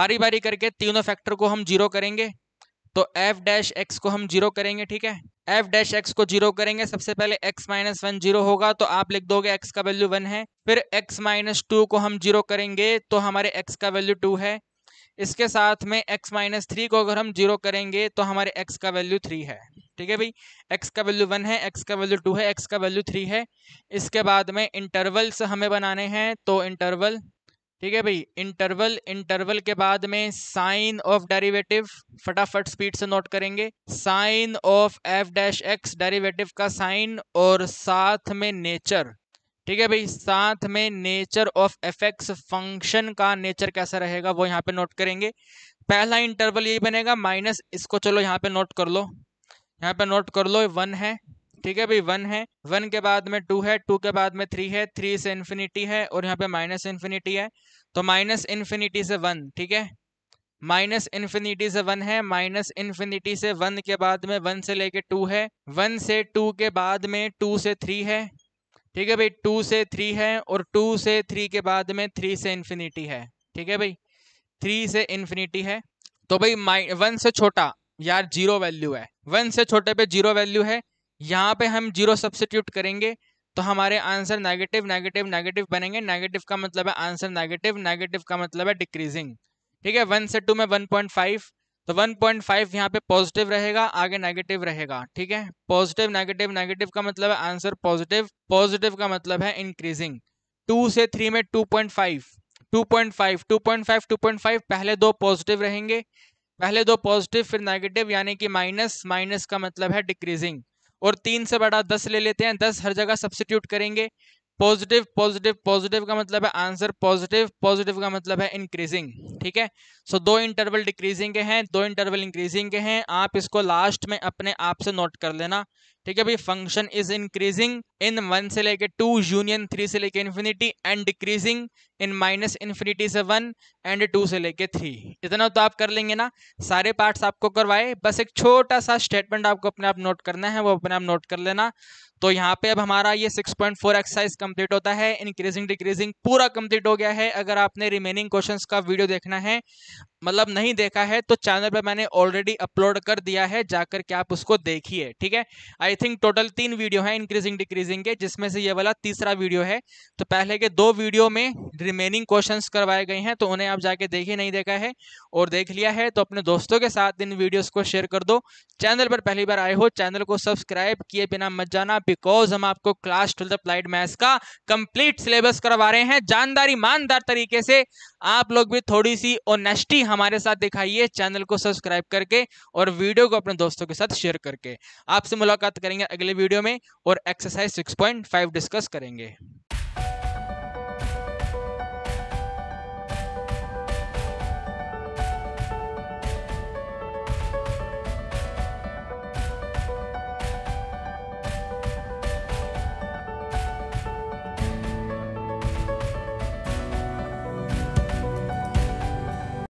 बारी बारी करके तीनों फैक्टर को हम जीरो करेंगे तो एफ डैश एक्स को हम जीरो करेंगे ठीक है एफ डैश एक्स को जीरो करेंगे सबसे पहले एक्स माइनस वन जीरो होगा तो आप लिख दोगे एक्स का वैल्यू वन है फिर एक्स माइनस टू को हम जीरो करेंगे तो हमारे एक्स का वैल्यू टू है इसके साथ में एक्स माइनस थ्री को अगर हम जीरो करेंगे तो हमारे एक्स का वैल्यू थ्री है ठीक है भाई एक्स का वैल्यू वन है एक्स का वैल्यू टू है एक्स का वैल्यू थ्री है इसके बाद में इंटरवल्स हमें बनाने हैं तो इंटरवल ठीक है भाई इंटरवल इंटरवल के बाद में साइन ऑफ डेरिवेटिव फटाफट स्पीड से नोट करेंगे sign of F dash x derivative का साइन और साथ में नेचर ठीक है भाई साथ में nature of F x function का नेचर कैसा रहेगा वो यहाँ पे नोट करेंगे पहला इंटरवल यही बनेगा माइनस इसको चलो यहाँ पे नोट कर लो यहाँ पे नोट कर लो वन है ठीक है भाई वन है वन के बाद में टू है टू के बाद में थ्री है थ्री से इन्फिनिटी है और यहाँ पे माइनस इन्फिनिटी है तो माइनस इन्फिनिटी से वन ठीक है माइनस इन्फिनिटी से वन है माइनस इन्फिनिटी से वन के बाद में वन से लेके टू है वन से टू के बाद में टू से थ्री है ठीक है भाई टू से थ्री है और टू से थ्री के बाद में थ्री से इन्फिनिटी है ठीक है भाई थ्री से इन्फिनिटी है तो भाई वन से छोटा यार जीरो वैल्यू है वन से छोटे पे जीरो वैल्यू है यहाँ पे हम जीरो सब्सिट्यूट करेंगे तो हमारे आंसर नेगेटिव नेगेटिव नेगेटिव बनेंगे नेगेटिव का मतलब है आंसर नेगेटिव नेगेटिव का मतलब है डिक्रीजिंग ठीक है वन से टू में वन पॉइंट फाइव तो वन पॉइंट फाइव यहाँ पे पॉजिटिव रहेगा आगे नेगेटिव रहेगा ठीक है पॉजिटिव नेगेटिव नेगेटिव का मतलब है आंसर पॉजिटिव पॉजिटिव का मतलब है इंक्रीजिंग टू से थ्री में two point five two point five two point five two point five पहले दो पॉजिटिव रहेंगे पहले दो पॉजिटिव फिर नेगेटिव यानी कि माइनस माइनस का मतलब है डिक्रीजिंग और तीन से बड़ा दस ले लेते हैं दस हर जगह सब्सिट्यूट करेंगे पॉजिटिव पॉजिटिव पॉजिटिव का मतलब है आंसर पॉजिटिव पॉजिटिव का मतलब है इंक्रीजिंग ठीक है सो so, दो इंटरवल डिक्रीजिंग के हैं दो इंटरवल इंक्रीजिंग के हैं आप इसको लास्ट में अपने आप से नोट कर लेना ठीक है भाई function is increasing in one से लेके टू यूनियन थ्री से लेके infinity and decreasing in minus infinity से वन एंड टू से लेके थ्री इतना तो आप कर लेंगे ना सारे पार्ट्स आपको करवाए बस एक छोटा सा स्टेटमेंट आपको अपने आप नोट करना है वो अपने आप नोट कर लेना तो यहाँ पे अब हमारा ये 6.4 एक्सरसाइज कंप्लीट होता है इंक्रीजिंग डिक्रीजिंग पूरा कंप्लीट हो गया है अगर आपने रिमेनिंग क्वेश्चंस का वीडियो देखना है मतलब नहीं देखा है तो चैनल पर मैंने ऑलरेडी अपलोड कर दिया है जाकर के आप उसको देखिए ठीक है आई थिंक टोटल तीन वीडियो है इंक्रीजिंग डिक्रीजिंग के जिसमें से ये वाला तीसरा वीडियो है तो पहले के दो वीडियो में रिमेनिंग क्वेश्चंस करवाए गए हैं तो उन्हें आप जाके देखिए नहीं देखा है और देख लिया है तो अपने दोस्तों के साथ इन वीडियोज़ को शेयर कर दो चैनल पर पहली बार आए हो चैनल को सब्सक्राइब किए बिना मत जाना बिकॉज हम आपको क्लास ट्वेल्थ अप्लाइड मैथ्स का कंप्लीट सिलेबस करवा रहे हैं जानदार ईमानदार तरीके से आप लोग भी थोड़ी सी ऑनेस्टी हमारे साथ दिखाइए चैनल को सब्सक्राइब करके और वीडियो को अपने दोस्तों के साथ शेयर करके आपसे मुलाकात करेंगे अगले वीडियो में और एक्सरसाइज 6.5 डिस्कस करेंगे